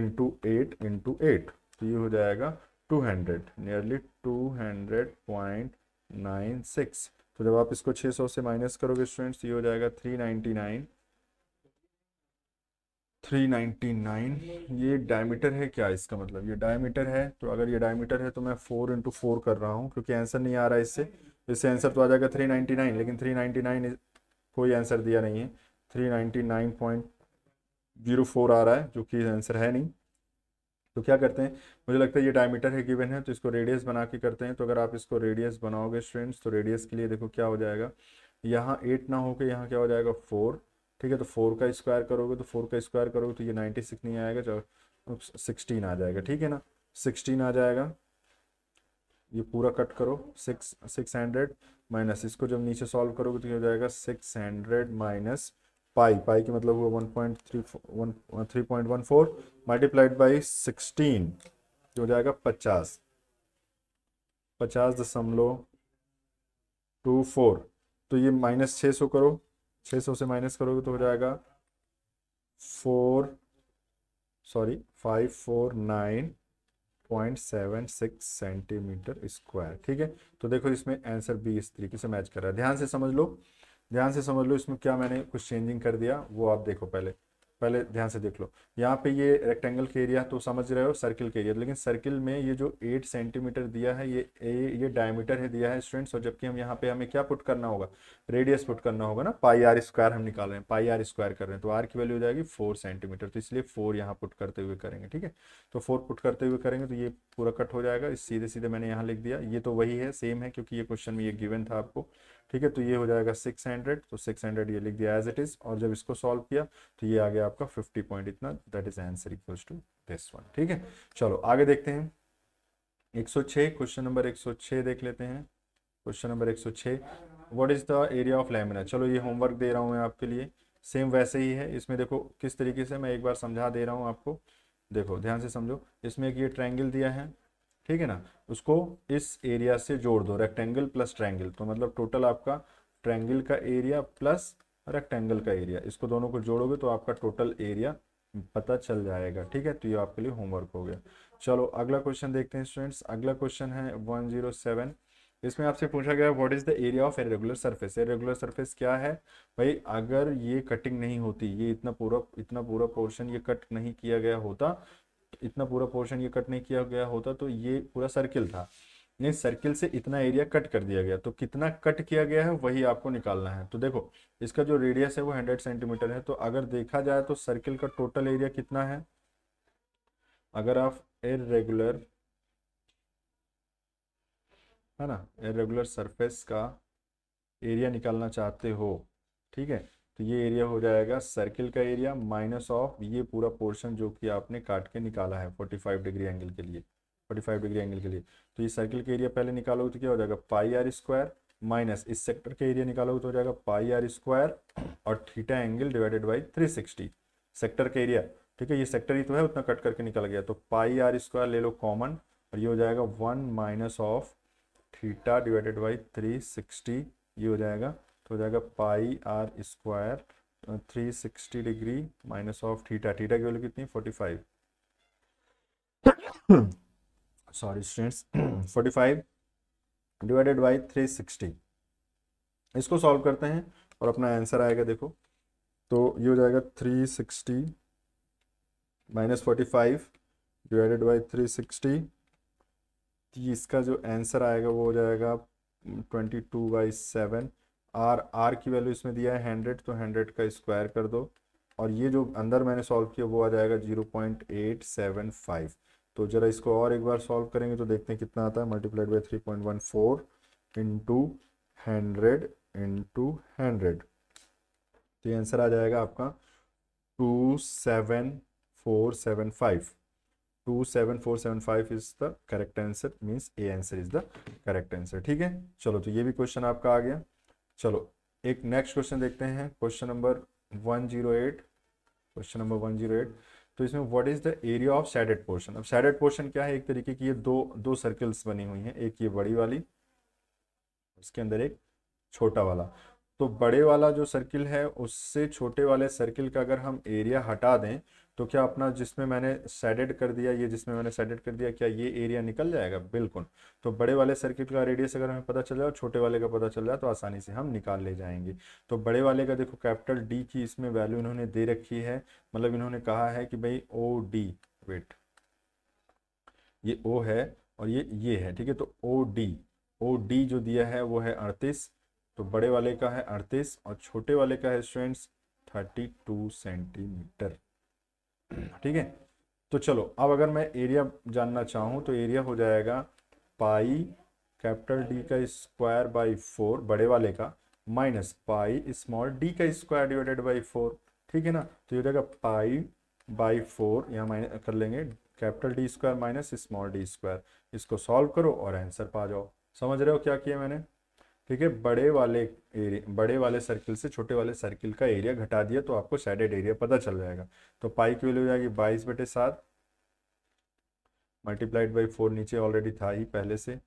into eight into eight तो ये हो जाएगा two hundred nearly two hundred point nine six तो जब आप इसको छः सौ से माइनस करोगे स्टूडेंट्स ये हो जाएगा three ninety nine three ninety nine ये डायमीटर है क्या इसका मतलब ये डायमीटर है तो अगर ये डायमीटर है तो मैं फोर इंटू फोर कर रहा हूँ क्योंकि आंसर नहीं आ रहा है इससे इससे आंसर तो आ जाएगा थ्री नाइन्टी नाइन लेकिन थ्री नाइन्टी नाइन कोई आंसर दिया नहीं है three ninety nine point zero four आ रहा है जो कि आंसर है नहीं तो क्या करते हैं मुझे लगता है ये डायमीटर है गिवन है तो इसको रेडियस बना के करते हैं तो अगर आप इसको रेडियस बनाओगे स्टूडेंट्स तो रेडियस के लिए देखो क्या हो जाएगा यहाँ एट ना होकर यहाँ क्या हो जाएगा फोर ठीक है तो फोर का स्क्वायर करोगे तो फोर का स्क्वायर करोगे तो ये नाइन्टी सिक्स नहीं आएगा सिक्सटीन तो आ जाएगा ठीक है ना सिक्सटीन आ जाएगा ये पूरा कट करो सिक्स सिक्स हंड्रेड माइनस इसको जब नीचे सॉल्व करोगे तो क्या हो जाएगा six hundred minus pi pi की मतलब हुआ one point three three point one four multiplied by sixteen जो हो जाएगा पचास पचास दशमलव टू फोर तो ये माइनस छः सौ करो छः सौ से माइनस करोगे तो हो जाएगा four sorry five four nine point seven six centimetre square ठीक है तो देखो इसमें आंसर बी इस तरीके से मैच कर रहा है ध्यान से समझ लो ध्यान से समझ लो इसमें क्या मैंने कुछ चेंजिंग कर दिया वो आप देखो पहले पहले ध्यान से देख लो यहाँ पे ये रेक्टेंगल के एरिया तो समझ रहे हो सर्किल के एरिया लेकिन सर्किल में ये जो एट सेंटीमीटर दिया है ये ये डायमीटर है दिया है स्टूडेंट्स और जबकि हम यहाँ पे हमें क्या पुट करना होगा रेडियस पुट करना होगा ना पाई आर स्क्वायर हम निकाल रहे हैं पाई आर स्क्वायर कर रहे हैं तो आर की वैल्यू हो जाएगी फोर सेंटीमीटर तो इसलिए फोर यहाँ पुट करते हुए करेंगे ठीक है तो फोर पुट करते हुए करेंगे तो ये पूरा कट हो जाएगा इस सीधे सीधे मैंने यहाँ लिख दिया ये तो वही है सेम है क्योंकि ये क्वेश्चन में ये गिवन था आपको ठीक है तो ये हो जाएगा 600 तो 600 ये लिख दिया एज इट इज और जब इसको सॉल्व किया तो ये आ गया आपका 50 पॉइंट इतना that is answer equals to this one ठीक है चलो आगे देखते हैं 106 क्वेश्चन नंबर 106 देख लेते हैं question number 106 what is the area of lamina चलो ये होमवर्क दे रहा हूँ मैं आपके लिए सेम वैसे ही है इसमें देखो किस तरीके से मैं एक बार समझा दे रहा हूँ आपको देखो ध्यान से समझो इसमें एक ये ट्रायंगल दिया है ठीक है ना उसको इस एरिया से जोड़ दो रेक्टेंगल प्लस ट्रैंगल तो मतलब टोटल आपका ट्रैंगल का एरिया प्लस रेक्टेंगल का एरिया इसको दोनों को जोड़ोगे तो आपका टोटल एरिया पता चल जाएगा ठीक है तो ये आपके लिए होमवर्क हो गया चलो अगला क्वेश्चन देखते हैं स्टूडेंट्स अगला क्वेश्चन है वन जीरो सेवन इसमें आपसे पूछा गया what is the area of irregular surface irregular surface क्या है भाई अगर ये कटिंग नहीं होती ये इतना पूरा इतना पूरा पोर्शन ये कट नहीं किया गया होता इतना पूरा पोर्शन ये कट नहीं किया गया होता तो ये पूरा सर्किल था इस सर्किल से इतना एरिया कट कर दिया गया तो कितना कट किया गया है वही आपको निकालना है तो देखो इसका जो रेडियस है वो हंड्रेड सेंटीमीटर है तो अगर देखा जाए तो सर्किल का टोटल एरिया कितना है अगर आप इरेगुलर है ना इरेगुलर सरफेस का एरिया निकालना चाहते हो ठीक है तो ये एरिया हो जाएगा सर्किल का एरिया माइनस ऑफ ये पूरा पोर्शन जो कि आपने काट के निकाला है 45 डिग्री एंगल के लिए 45 डिग्री एंगल के लिए तो ये सर्किल का एरिया पहले निकालो तो क्या हो जाएगा पाई आर स्क्वायर माइनस इस सेक्टर के एरिया निकालोगे तो हो जाएगा पाई आर स्क्वायर और theta angle divided by three sixty sector का एरिया ठीक है ये सेक्टर ही तो है उतना कट करके निकल गया तो पाई आर स्क्वायर ले लो कॉमन और ये हो जाएगा one minus of theta divided by three sixty ये हो जाएगा तो हो जाएगा pi are square three sixty degree minus of theta theta की वैल्यू कितनी forty five sorry students forty five divided by three sixty इसको सॉल्व करते हैं और अपना आंसर आएगा देखो तो ये हो जाएगा three sixty minus forty five divided by three sixty इसका जो आंसर आएगा वो हो जाएगा twenty two by seven R R की वैल्यू इसमें दिया है हंड्रेड तो हंड्रेड का स्क्वायर कर दो और ये जो अंदर मैंने सॉल्व किया वो आ जाएगा zero point eight seven five तो ज़रा इसको और एक बार सॉल्व करेंगे तो देखते हैं कितना आता है multiplied by three point one four into hundred into hundred तो ये आंसर आ जाएगा आपका two seven four seven five two seven four seven five is the correct answer means A answer is the correct answer ठीक है चलो तो ये भी क्वेश्चन आपका आ गया चलो एक नेक्स्ट क्वेश्चन देखते हैं question number eight question number eight तो इसमें what is the area of shaded portion अब सैडेड पोर्शन क्या है एक तरीके की ये दो दो सर्कल्स बनी हुई हैं एक ये बड़ी वाली उसके अंदर एक छोटा वाला तो बड़े वाला जो सर्किल है उससे छोटे वाले सर्किल का अगर हम एरिया हटा दें तो क्या अपना जिसमें मैंने सेडेड कर दिया ये जिसमें मैंने सेडेड कर दिया क्या ये एरिया निकल जाएगा बिल्कुल तो बड़े वाले सर्किट का रेडियस अगर हमें पता चल जाए और छोटे वाले का पता चल जाए तो आसानी से हम निकाल ले जाएंगे तो बड़े वाले का देखो कैपिटल डी की इसमें वैल्यू इन्होंने दे रखी है मतलब इन्होंने कहा है कि भाई ओ डी वेट ये ओ है और ये ये है ठीक है तो ओ डी ओ डी जो दिया है वो है अड़तीस तो बड़े वाले का है अड़तीस और छोटे वाले का है स्टूडेंट्स थर्टी टू सेंटीमीटर ठीक है तो चलो अब अगर मैं एरिया जानना चाहूँ तो एरिया हो जाएगा पाई कैपिटल डी का स्क्वायर बाई फोर बड़े वाले का माइनस पाई स्मॉल डी का स्क्वायर डिवाइडेड बाई फोर ठीक है ना तो ये हो जाएगा पाई बाई फोर यहाँ माइनस कर लेंगे capital D square minus small D square इसको सॉल्व करो और आंसर पा जाओ समझ रहे हो क्या किया मैंने ठीक है बड़े वाले एरिया बड़े वाले सर्किल से छोटे वाले सर्किल का एरिया घटा दिया तो आपको शेडेड एरिया पता चल जाएगा तो पाई की वैल्यू हो जाएगी बाईस बटे सात मल्टीप्लाइड बाई फोर नीचे ऑलरेडी था ही पहले से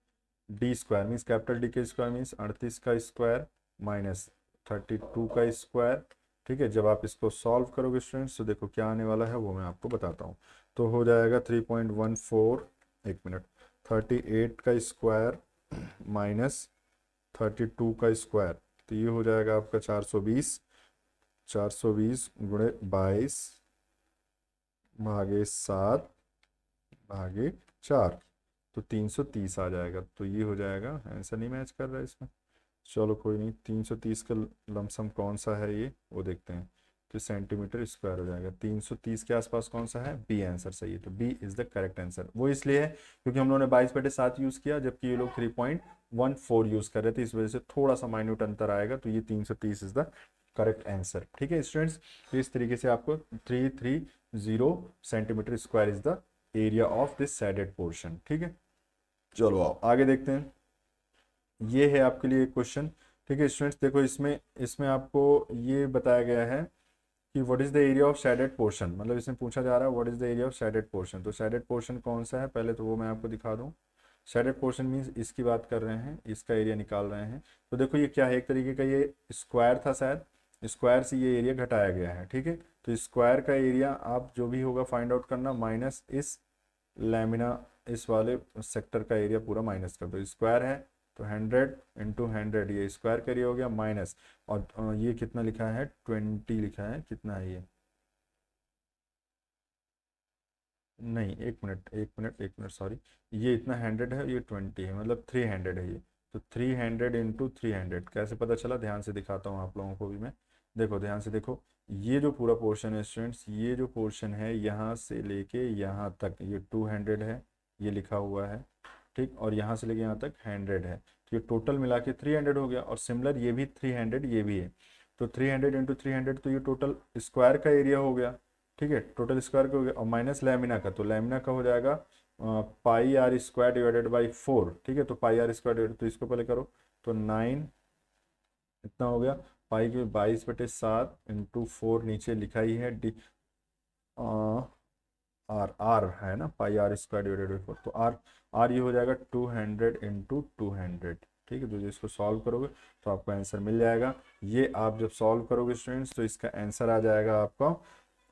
D square means capital D के स्क्वायर मीन्स अड़तीस का स्क्वायर माइनस थर्टी टू का स्क्वायर ठीक है जब आप इसको सॉल्व करोगे स्टूडेंट्स तो देखो क्या आने वाला है वो मैं आपको बताता हूँ तो हो जाएगा थ्री पॉइंट वन फोर एक मिनट थर्टी एट का स्क्वायर माइनस थर्टी टू का स्क्वायर तो ये हो जाएगा आपका चार सौ बीस चार सौ बीस गुणे बाईस भागे सात भागे चार तो तीन सौ तीस आ जाएगा तो ये हो जाएगा आंसर नहीं मैच कर रहा है इसमें चलो कोई नहीं तीन सौ तीस का लमसम कौन सा है ये वो देखते हैं तो सेंटीमीटर स्क्वायर हो जाएगा तीन सौ तीस के आसपास कौन सा है बी आंसर सही है तो B is the correct answer वो इसलिए है क्योंकि हम लोगों ने बाईस बटे सात यूज़ किया जबकि ये लोग three point one four use कर रहे थे इस वजह से थोड़ा सा माइन्यूट अंतर आएगा तो ये तीन सौ तीस इज द करेक्ट आंसर ठीक है स्टूडेंट्स तो इस तरीके से आपको three three zero centimetre square is the area of this shaded portion ठीक है चलो आओ आगे देखते हैं ये है आपके लिए क्वेश्चन ठीक है स्टूडेंट्स देखो इसमें इसमें आपको ये बताया गया है कि what is the area of shaded portion मतलब इसमें पूछा जा रहा है what is the area of shaded portion तो शेडेड पोर्शन कौन सा है पहले तो वो मैं आपको दिखा दूँ शेडेड पोर्शन मीन्स इसकी बात कर रहे हैं इसका एरिया निकाल रहे हैं तो देखो ये क्या है एक तरीके का ये स्क्वायर था शायद स्क्वायर से ये एरिया घटाया गया है ठीक है तो स्क्वायर का एरिया आप जो भी होगा फाइंड आउट करना माइनस इस लेमिना इस वाले सेक्टर का एरिया पूरा माइनस कर दो स्क्वायर है तो हंड्रेड इंटू हंड्रेड ये स्क्वायर का एरिया हो गया माइनस और ये कितना लिखा है ट्वेंटी लिखा है कितना है ये नहीं एक मिनट एक मिनट एक मिनट सॉरी ये इतना हंड्रेड है ये ट्वेंटी है मतलब थ्री हंड्रेड है ये तो three hundred into three hundred कैसे पता चला ध्यान से दिखाता हूँ आप लोगों को भी मैं देखो ध्यान से देखो ये जो पूरा पोर्शन है स्टूडेंट्स ये जो पोर्शन है यहाँ से लेके यहाँ तक ये टू हंड्रेड है ये लिखा हुआ है ठीक और यहाँ से लेके यहाँ तक हंड्रेड है तो ये टोटल मिला के थ्री हंड्रेड हो गया और सिमिलर ये भी थ्री हंड्रेड ये भी है तो three hundred into three hundred तो ये टोटल स्क्वायर का एरिया हो गया ठीक है टोटल स्क्वायर का हो गया और माइनस लेमिना का तो लेमिना का हो जाएगा pi are square divided by four ठीक है तो पाई आर स्क्वायर डिवाइडेड तो इसको पहले करो तो नाइन इतना हो गया पाई के बाईस बटे सात इंटू फोर नीचे लिखा ही है डी आर आर है ना pi are square divided by four तो आर आर ये हो जाएगा two hundred into two hundred ठीक है तो जो इसको सॉल्व करोगे तो आपको आंसर मिल जाएगा ये आप जब सॉल्व करोगे स्टूडेंट्स तो इसका आंसर आ जाएगा आपका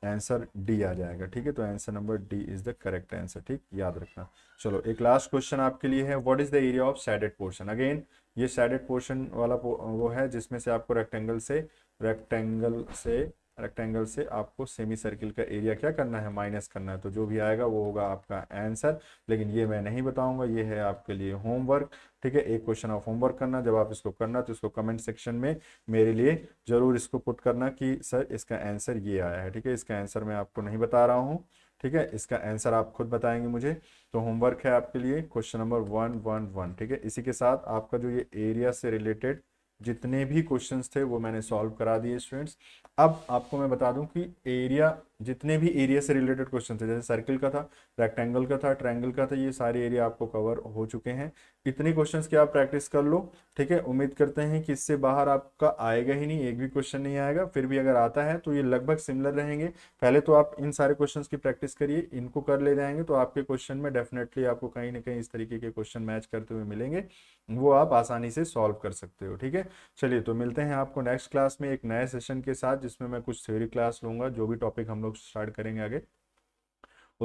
आंसर डी आ जाएगा ठीक है तो answer number D is the correct answer ठीक याद रखना चलो एक लास्ट क्वेश्चन आपके लिए है what is the area of shaded portion again ये सैडेड पोर्शन वाला वो है जिसमें से आपको रेक्टेंगल से रेक्टेंगल से रेक्टेंगल से आपको सेमी सर्किल का एरिया क्या करना है माइनस करना है तो जो भी आएगा वो होगा आपका आंसर लेकिन ये मैं नहीं बताऊंगा ये है आपके लिए होमवर्क ठीक है एक क्वेश्चन ऑफ होमवर्क करना जब आप इसको करना तो इसको कमेंट सेक्शन में मेरे लिए जरूर इसको पुट करना कि सर इसका आंसर ये आया है ठीक है इसका आंसर मैं आपको नहीं बता रहा हूँ ठीक है इसका आंसर आप खुद बताएंगे मुझे तो होमवर्क है आपके लिए question number one one one ठीक है इसी के साथ आपका जो ये एरिया से रिलेटेड जितने भी क्वेश्चंस थे वो मैंने सॉल्व करा दिए स्टूडेंट्स अब आपको मैं बता दूं कि एरिया जितने भी एरिया से रिलेटेड क्वेश्चन थे जैसे सर्किल का था रेक्टेंगल का था ट्रायंगल का था ये सारे एरिया आपको कवर हो चुके हैं इतने क्वेश्चन की आप प्रैक्टिस कर लो ठीक है उम्मीद करते हैं कि इससे बाहर आपका आएगा ही नहीं एक भी क्वेश्चन नहीं आएगा फिर भी अगर आता है तो ये लगभग सिमिलर रहेंगे पहले तो आप इन सारे क्वेश्चन की प्रैक्टिस करिए इनको कर ले जाएंगे तो आपके क्वेश्चन में डेफिनेटली आपको कहीं ना कहीं इस तरीके के क्वेश्चन मैच करते हुए मिलेंगे वो आप आसानी से सॉल्व कर सकते हो ठीक है चलिए तो मिलते हैं आपको नेक्स्ट क्लास में एक नए सेशन के साथ जिसमें मैं कुछ थ्योरी क्लास लूंगा जो भी टॉपिक हम लोग लोग स्टार्ट करेंगे आगे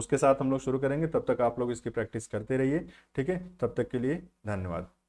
उसके साथ हम लोग शुरू करेंगे तब तक आप लोग इसकी प्रैक्टिस करते रहिए ठीक है तब तक के लिए धन्यवाद